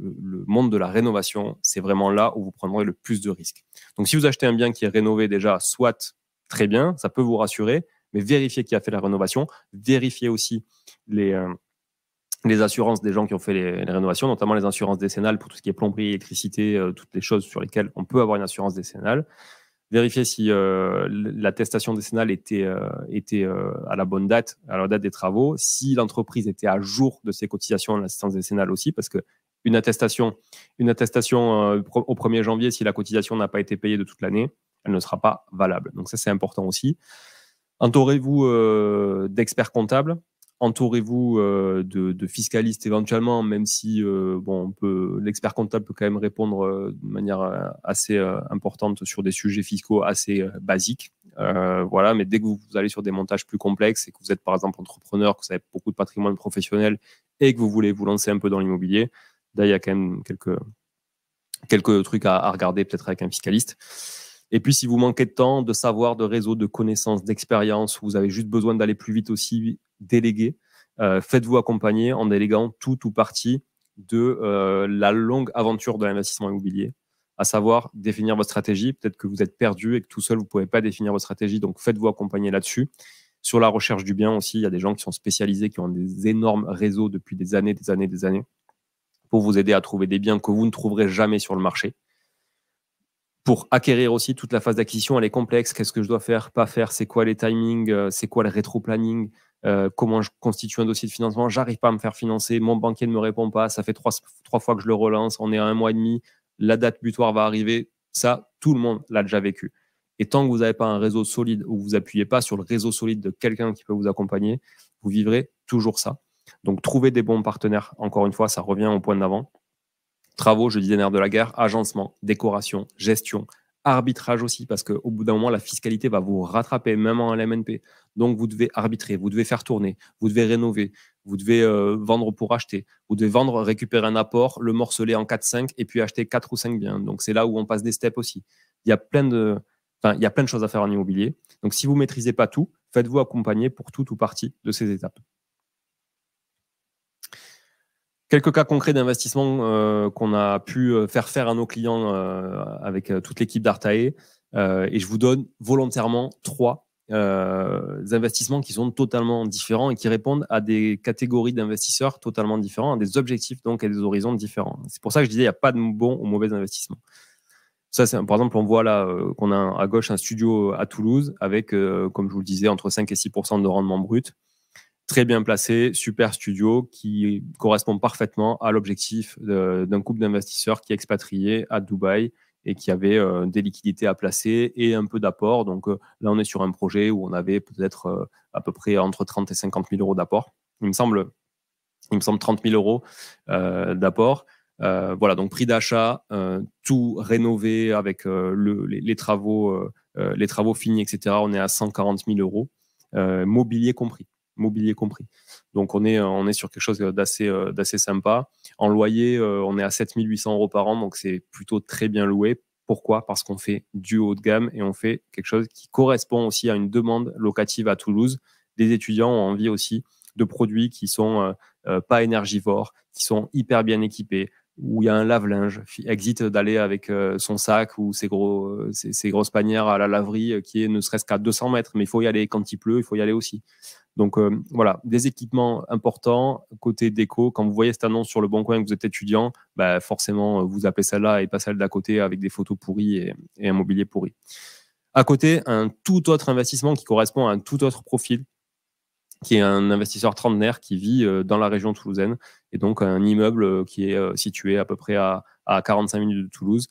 le, monde de la rénovation, c'est vraiment là où vous prendrez le plus de risques. Donc si vous achetez un bien qui est rénové déjà, soit très bien, ça peut vous rassurer, mais vérifiez qui a fait la rénovation, vérifiez aussi les... Euh, les assurances des gens qui ont fait les, rénovations, notamment les assurances décennales pour tout ce qui est plomberie, électricité, euh, toutes les choses sur lesquelles on peut avoir une assurance décennale vérifier si euh, l'attestation décennale était, euh, était euh, à la bonne date, à la date des travaux, si l'entreprise était à jour de ses cotisations à l'assistance décennale aussi, parce que une attestation, une attestation au 1er janvier, si la cotisation n'a pas été payée de toute l'année, elle ne sera pas valable. Donc ça, c'est important aussi. Entourez-vous d'experts comptables entourez-vous euh, de, de, fiscalistes éventuellement, même si euh, bon, on peut, l'expert comptable peut quand même répondre euh, de manière assez importante sur des sujets fiscaux assez basiques. voilà, mais dès que vous, allez sur des montages plus complexes et que vous êtes par exemple entrepreneur, que vous avez beaucoup de patrimoine professionnel et que vous voulez vous lancer un peu dans l'immobilier, d'ailleurs, il y a quand même quelques quelques trucs à regarder peut-être avec un fiscaliste. Et puis, si vous manquez de temps, de savoir, de réseau, de connaissances, d'expérience, vous avez juste besoin d'aller plus vite aussi, déléguer. Euh, faites-vous accompagner en déléguant tout ou partie de euh, la longue aventure de l'investissement immobilier, à savoir définir votre stratégie. Peut-être que vous êtes perdu et que tout seul, vous ne pouvez pas définir votre stratégie, donc faites-vous accompagner là-dessus. Sur la recherche du bien aussi, il y a des gens qui sont spécialisés, qui ont des énormes réseaux depuis des années, des années, des années, pour vous aider à trouver des biens que vous ne trouverez jamais sur le marché pour acquérir aussi toute la phase d'acquisition, elle est complexe. Qu'est-ce que je dois faire, pas faire C'est quoi les timings euh, C'est quoi le rétro-planning euh, comment je constitue un dossier de financement, j'arrive pas à me faire financer, mon banquier ne me répond pas, ça fait trois, trois fois que je le relance, on est à un mois et demi, la date butoir va arriver, ça, tout le monde l'a déjà vécu. Et tant que vous n'avez pas un réseau solide ou vous appuyez pas sur le réseau solide de quelqu'un qui peut vous accompagner, vous vivrez toujours ça. Donc, trouver des bons partenaires, encore une fois, ça revient au point d'avant. Travaux, je disais de la guerre, agencement, décoration, gestion, arbitrage aussi, parce qu'au bout d'un moment, la fiscalité va vous rattraper, même en LMNP. Donc, vous devez arbitrer, vous devez faire tourner, vous devez rénover, vous devez euh, vendre pour acheter, vous devez vendre, récupérer un apport, le morceler en 4-5 et puis acheter 4 ou 5 biens. Donc, c'est là où on passe des steps aussi. Il y a plein de, il y a plein de choses à faire en immobilier. Donc, si vous ne maîtrisez pas tout, faites-vous accompagner pour toute ou partie de ces étapes. Quelques cas concrets d'investissement euh, qu'on a pu euh, faire faire à nos clients euh, avec toute l'équipe d'Artae. et je vous donne volontairement trois investissements qui sont totalement différents et qui répondent à des catégories d'investisseurs totalement différents, à des objectifs donc et des horizons différents. C'est pour ça que je disais il n'y a pas de bons ou mauvais investissement. Ça, c'est, par exemple, on voit là qu'on a à gauche un studio à Toulouse avec, comme je vous le disais, entre 5 et 6 de rendement brut très bien placé, super studio qui correspond parfaitement à l'objectif d'un couple d'investisseurs qui est expatrié à Dubaï et qui avait euh, des liquidités à placer et un peu d'apport. Donc euh, là, on est sur un projet où on avait peut-être euh, à peu près entre 30 et 50 000 euros d'apport. Il me semble, il me semble 30 000 euros d'apport. voilà, donc prix d'achat, tout rénové avec les, travaux, les travaux finis, etc. On est à 140 000 euros, mobilier compris mobilier compris. Donc on est, euh, on est sur quelque chose d'assez, euh, d'assez sympa. En loyer, euh, on est à 7800 euros par an, donc c'est plutôt très bien loué. Pourquoi Parce qu'on fait du haut de gamme et on fait quelque chose qui correspond aussi à une demande locative à Toulouse. des étudiants ont envie aussi de produits qui sont pas énergivores, qui sont hyper bien équipés, où il y a un lave-linge. Exit d'aller avec son sac ou ses, gros, ses, ses grosses panières à la laverie qui est ne serait-ce qu'à 200 mètres. Mais il faut y aller quand il pleut, il faut y aller aussi. Donc euh, voilà, des équipements importants côté déco. Quand vous voyez cette annonce sur le bon coin que vous êtes étudiant, bah forcément euh, vous appelez celle-là et pas celle d'à côté avec des photos pourries et un mobilier pourri. À côté, un tout autre investissement qui correspond à un tout autre profil qui est un investisseur trentenaire qui vit euh, dans la région toulousaine et donc un immeuble euh, qui est euh, situé à peu près à, 45 minutes de Toulouse,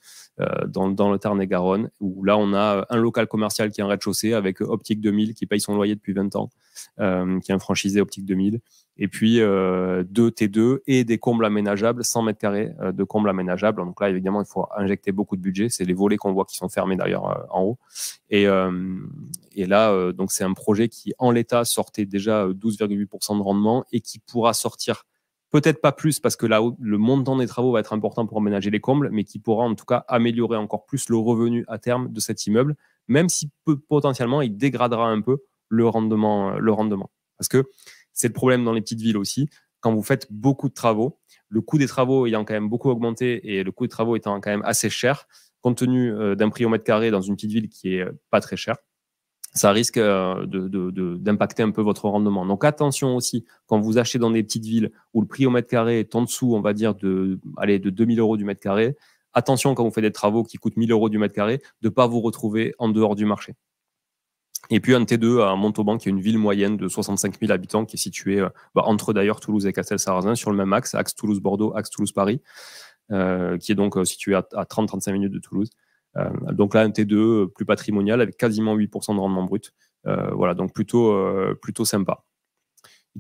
dans, le Tarn-et-Garonne, où là on a un local commercial qui est en rez-de-chaussée avec Optique 2000 qui paye son loyer depuis 20 ans, qui est un franchisé Optique 2000 et puis euh, deux T2 et des combles aménageables, 100 mètres carrés euh, de combles aménageables. Donc là, évidemment, il faut injecter beaucoup de budget. C'est les volets qu'on voit qui sont fermés d'ailleurs euh, en haut. Et, euh, et là, euh, donc c'est un projet qui, en l'état, sortait déjà 12,8% de rendement et qui pourra sortir peut-être pas plus parce que là, le montant des travaux va être important pour aménager les combles, mais qui pourra en tout cas améliorer encore plus le revenu à terme de cet immeuble, même si potentiellement il dégradera un peu le rendement, le rendement. Parce que c'est le problème dans les petites villes aussi. Quand vous faites beaucoup de travaux, le coût des travaux ayant quand même beaucoup augmenté et le coût des travaux étant quand même assez cher, compte tenu euh, d'un prix au mètre carré dans une petite ville qui est euh, pas très cher, ça risque euh, d'impacter un peu votre rendement. Donc attention aussi, quand vous achetez dans des petites villes où le prix au mètre carré est en dessous, on va dire, de, allez, de 2000 euros du mètre carré, attention quand vous faites des travaux qui coûtent 1000 euros du mètre carré, de ne pas vous retrouver en dehors du marché. Et puis un T2 à Montauban, qui est une ville moyenne de 65 000 habitants, qui est située euh, bah, entre d'ailleurs Toulouse et Castel-Sarrazin, sur le même axe, axe Toulouse-Bordeaux, axe Toulouse-Paris, euh, qui est donc euh, situé à, 30-35 minutes de Toulouse. donc là, un T2 plus patrimonial, avec quasiment 8% de rendement brut. voilà, donc plutôt, plutôt sympa.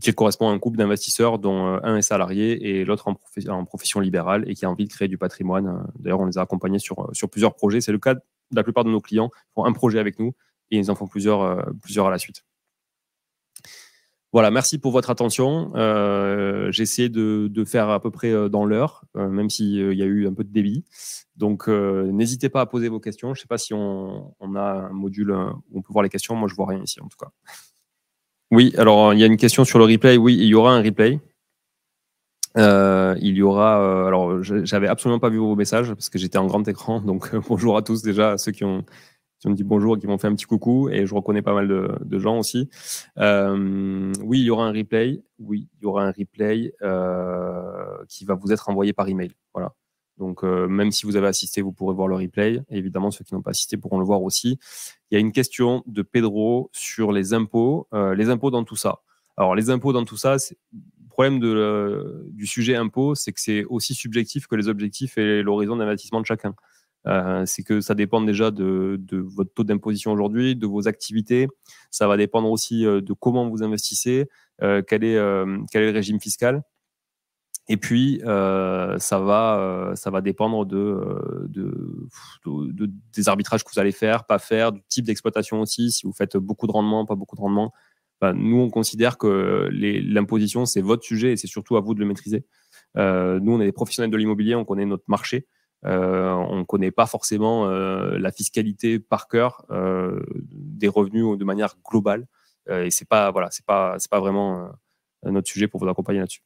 Qui correspond à un couple d'investisseurs dont un est salarié et l'autre en, en, profession libérale et qui a envie de créer du patrimoine. D'ailleurs, on les a accompagnés sur, sur plusieurs projets. C'est le cas de la plupart de nos clients. qui font un projet avec nous et ils en font plusieurs, euh, plusieurs à la suite. Voilà, merci pour votre attention. Euh, J'ai essayé de, faire à peu près euh, dans l'heure, euh, même s'il y a eu un peu de débit. Donc, n'hésitez pas à poser vos questions. Je ne sais pas si on, on, a un module où on peut voir les questions. Moi, je ne vois rien ici, en tout cas. Oui, alors, il y a une question sur le replay. Oui, il y aura un replay. il y aura. alors, j'avais absolument pas vu vos messages parce que j'étais en grand écran. Donc, bonjour à tous déjà, à ceux qui ont, qui ont dit bonjour, qui m'ont fait un petit coucou, et je reconnais pas mal de, gens aussi. Euh, oui, il y aura un replay. Oui, il y aura un replay euh, qui va vous être envoyé par email. Voilà. Donc, euh, même si vous avez assisté, vous pourrez voir le replay. évidemment, ceux qui n'ont pas assisté pourront le voir aussi. Il y a une question de Pedro sur les impôts, les impôts dans tout ça. Alors, les impôts dans tout ça, le problème du sujet impôt, c'est que c'est aussi subjectif que les objectifs et l'horizon d'investissement de chacun. Euh, c'est que ça dépend déjà de, votre taux d'imposition aujourd'hui, de vos activités. Ça va dépendre aussi euh, de comment vous investissez, euh, quel, est, quel est le régime fiscal. Et puis, ça, va, ça va dépendre de, des arbitrages que vous allez faire, pas faire, du type d'exploitation aussi, si vous faites beaucoup de rendement, pas beaucoup de rendement. nous, on considère que l'imposition, c'est votre sujet et c'est surtout à vous de le maîtriser. nous, on est des professionnels de l'immobilier, on connaît notre marché. Euh, on ne connaît pas forcément euh, la fiscalité par cœur euh, des revenus de manière globale. et c'est pas voilà, pas pas vraiment notre sujet pour vous accompagner là-dessus.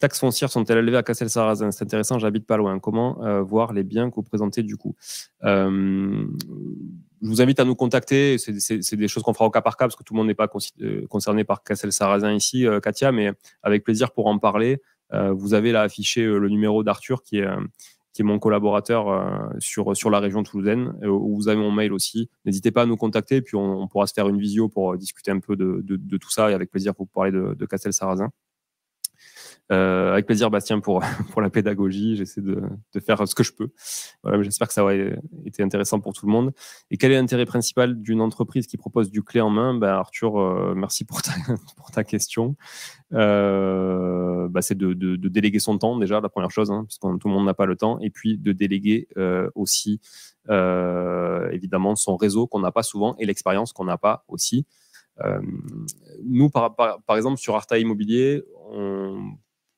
taxes foncières sont-elles élevées à Castel-Sarrazin C'est intéressant, j'habite pas loin. Comment voir les biens que vous présentez du coup je vous invite à nous contacter. C'est des choses qu'on fera au cas par cas parce que tout le monde n'est pas concerné par Cassel Sarrazin ici, Katia, mais avec plaisir pour en parler. Euh, vous avez là affiché euh, le numéro d'Arthur qui est euh, mon collaborateur sur, sur la région toulousaine, où vous avez mon mail aussi. N'hésitez pas à nous contacter, puis on, pourra se faire une visio pour discuter un peu de, tout ça, et avec plaisir pour parler de, de Castel Sarrazin. Euh, avec plaisir, Bastien, pour, pour la pédagogie. J'essaie de, de, faire ce que je peux. Voilà, J'espère que ça aurait été intéressant pour tout le monde. Et quel est l'intérêt principal d'une entreprise qui propose du clé en main ben, Arthur, euh, merci pour ta, pour ta question. Euh, ben, c'est de, de, déléguer son temps, déjà, la première chose, hein, puisque tout le monde n'a pas le temps. Et puis, de déléguer aussi, évidemment, son réseau qu'on n'a pas souvent et l'expérience qu'on n'a pas aussi. nous, par, par, par exemple, sur Arta Immobilier, on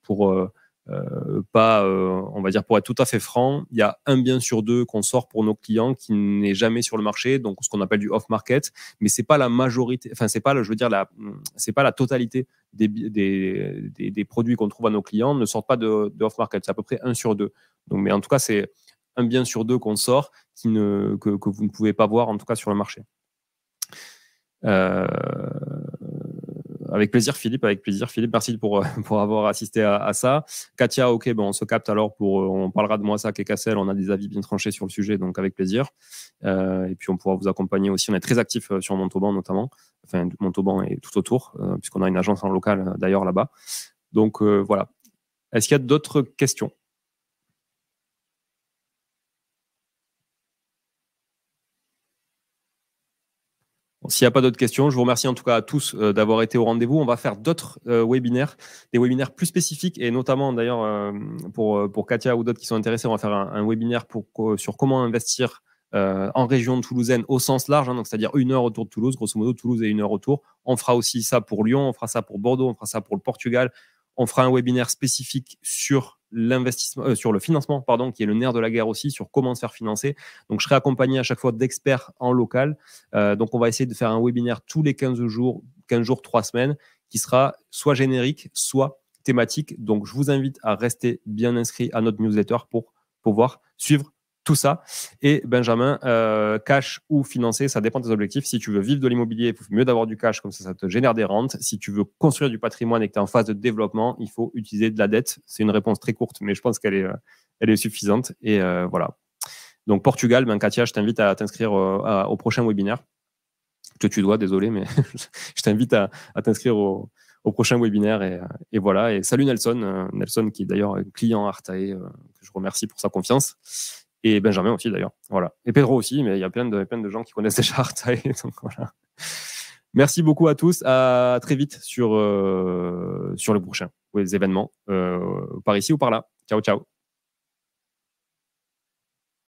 pour euh, euh, pas, euh, on va dire, pour être tout à fait franc, il y a un bien sur deux qu'on sort pour nos clients qui n'est jamais sur le marché, donc ce qu'on appelle du off market, mais c'est pas la majorité, enfin c'est pas, je veux dire, la, c'est pas la totalité des, produits qu'on trouve à nos clients ne sortent pas de, off market, c'est à peu près un sur deux. Donc, mais en tout cas, c'est un bien sur deux qu'on sort qui ne, que, que, vous ne pouvez pas voir en tout cas sur le marché. Euh, avec plaisir, Philippe, avec plaisir, Philippe, merci pour, euh, pour avoir assisté à, ça. Katia, ok, Bon, on se capte alors pour, euh, on parlera de Moissac et Cassel. on a des avis bien tranchés sur le sujet, donc avec plaisir. Euh, et puis on pourra vous accompagner aussi, on est très actif sur Montauban notamment, enfin Montauban et tout autour, puisqu'on a une agence en local d'ailleurs là-bas. Donc voilà. Est-ce qu'il y a d'autres questions S'il n'y a pas d'autres questions, je vous remercie en tout cas à tous euh, d'avoir été au rendez-vous. On va faire d'autres euh, webinaires, des webinaires plus spécifiques et notamment d'ailleurs euh, pour, pour Katia ou d'autres qui sont intéressés, on va faire un, webinaire pour, sur comment investir en région toulousaine au sens large, hein, donc c'est-à-dire une heure autour de Toulouse, grosso modo Toulouse et une heure autour. On fera aussi ça pour Lyon, on fera ça pour Bordeaux, on fera ça pour le Portugal, on fera un webinaire spécifique sur l'investissement, euh, sur le financement, pardon, qui est le nerf de la guerre aussi, sur comment se faire financer. Donc, je serai accompagné à chaque fois d'experts en local. Euh, donc, on va essayer de faire un webinaire tous les 15 jours, 15 jours, 3 semaines, qui sera soit générique, soit thématique. Donc, je vous invite à rester bien inscrit à notre newsletter pour pouvoir suivre tout ça. Et Benjamin, euh, cash ou financer, ça dépend de tes objectifs. Si tu veux vivre de l'immobilier, il faut mieux d'avoir du cash, comme ça, ça te génère des rentes. Si tu veux construire du patrimoine et que tu es en phase de développement, il faut utiliser de la dette. C'est une réponse très courte, mais je pense qu'elle est, euh, elle est suffisante. Et euh, voilà. Donc, Portugal, ben, Katia, je t'invite à t'inscrire au prochain webinaire que tu dois, désolé, mais je t'invite à, t'inscrire au, prochain webinaire. Et, voilà. Et salut Nelson, Nelson qui est d'ailleurs client Artae, que je remercie pour sa confiance et Benjamin aussi d'ailleurs. Voilà. Et Pedro aussi, mais il y a plein de, plein de gens qui connaissent déjà Artaï. Merci beaucoup à tous. À très vite sur, euh, sur le prochain, les événements, euh, par ici ou par là. Ciao, ciao.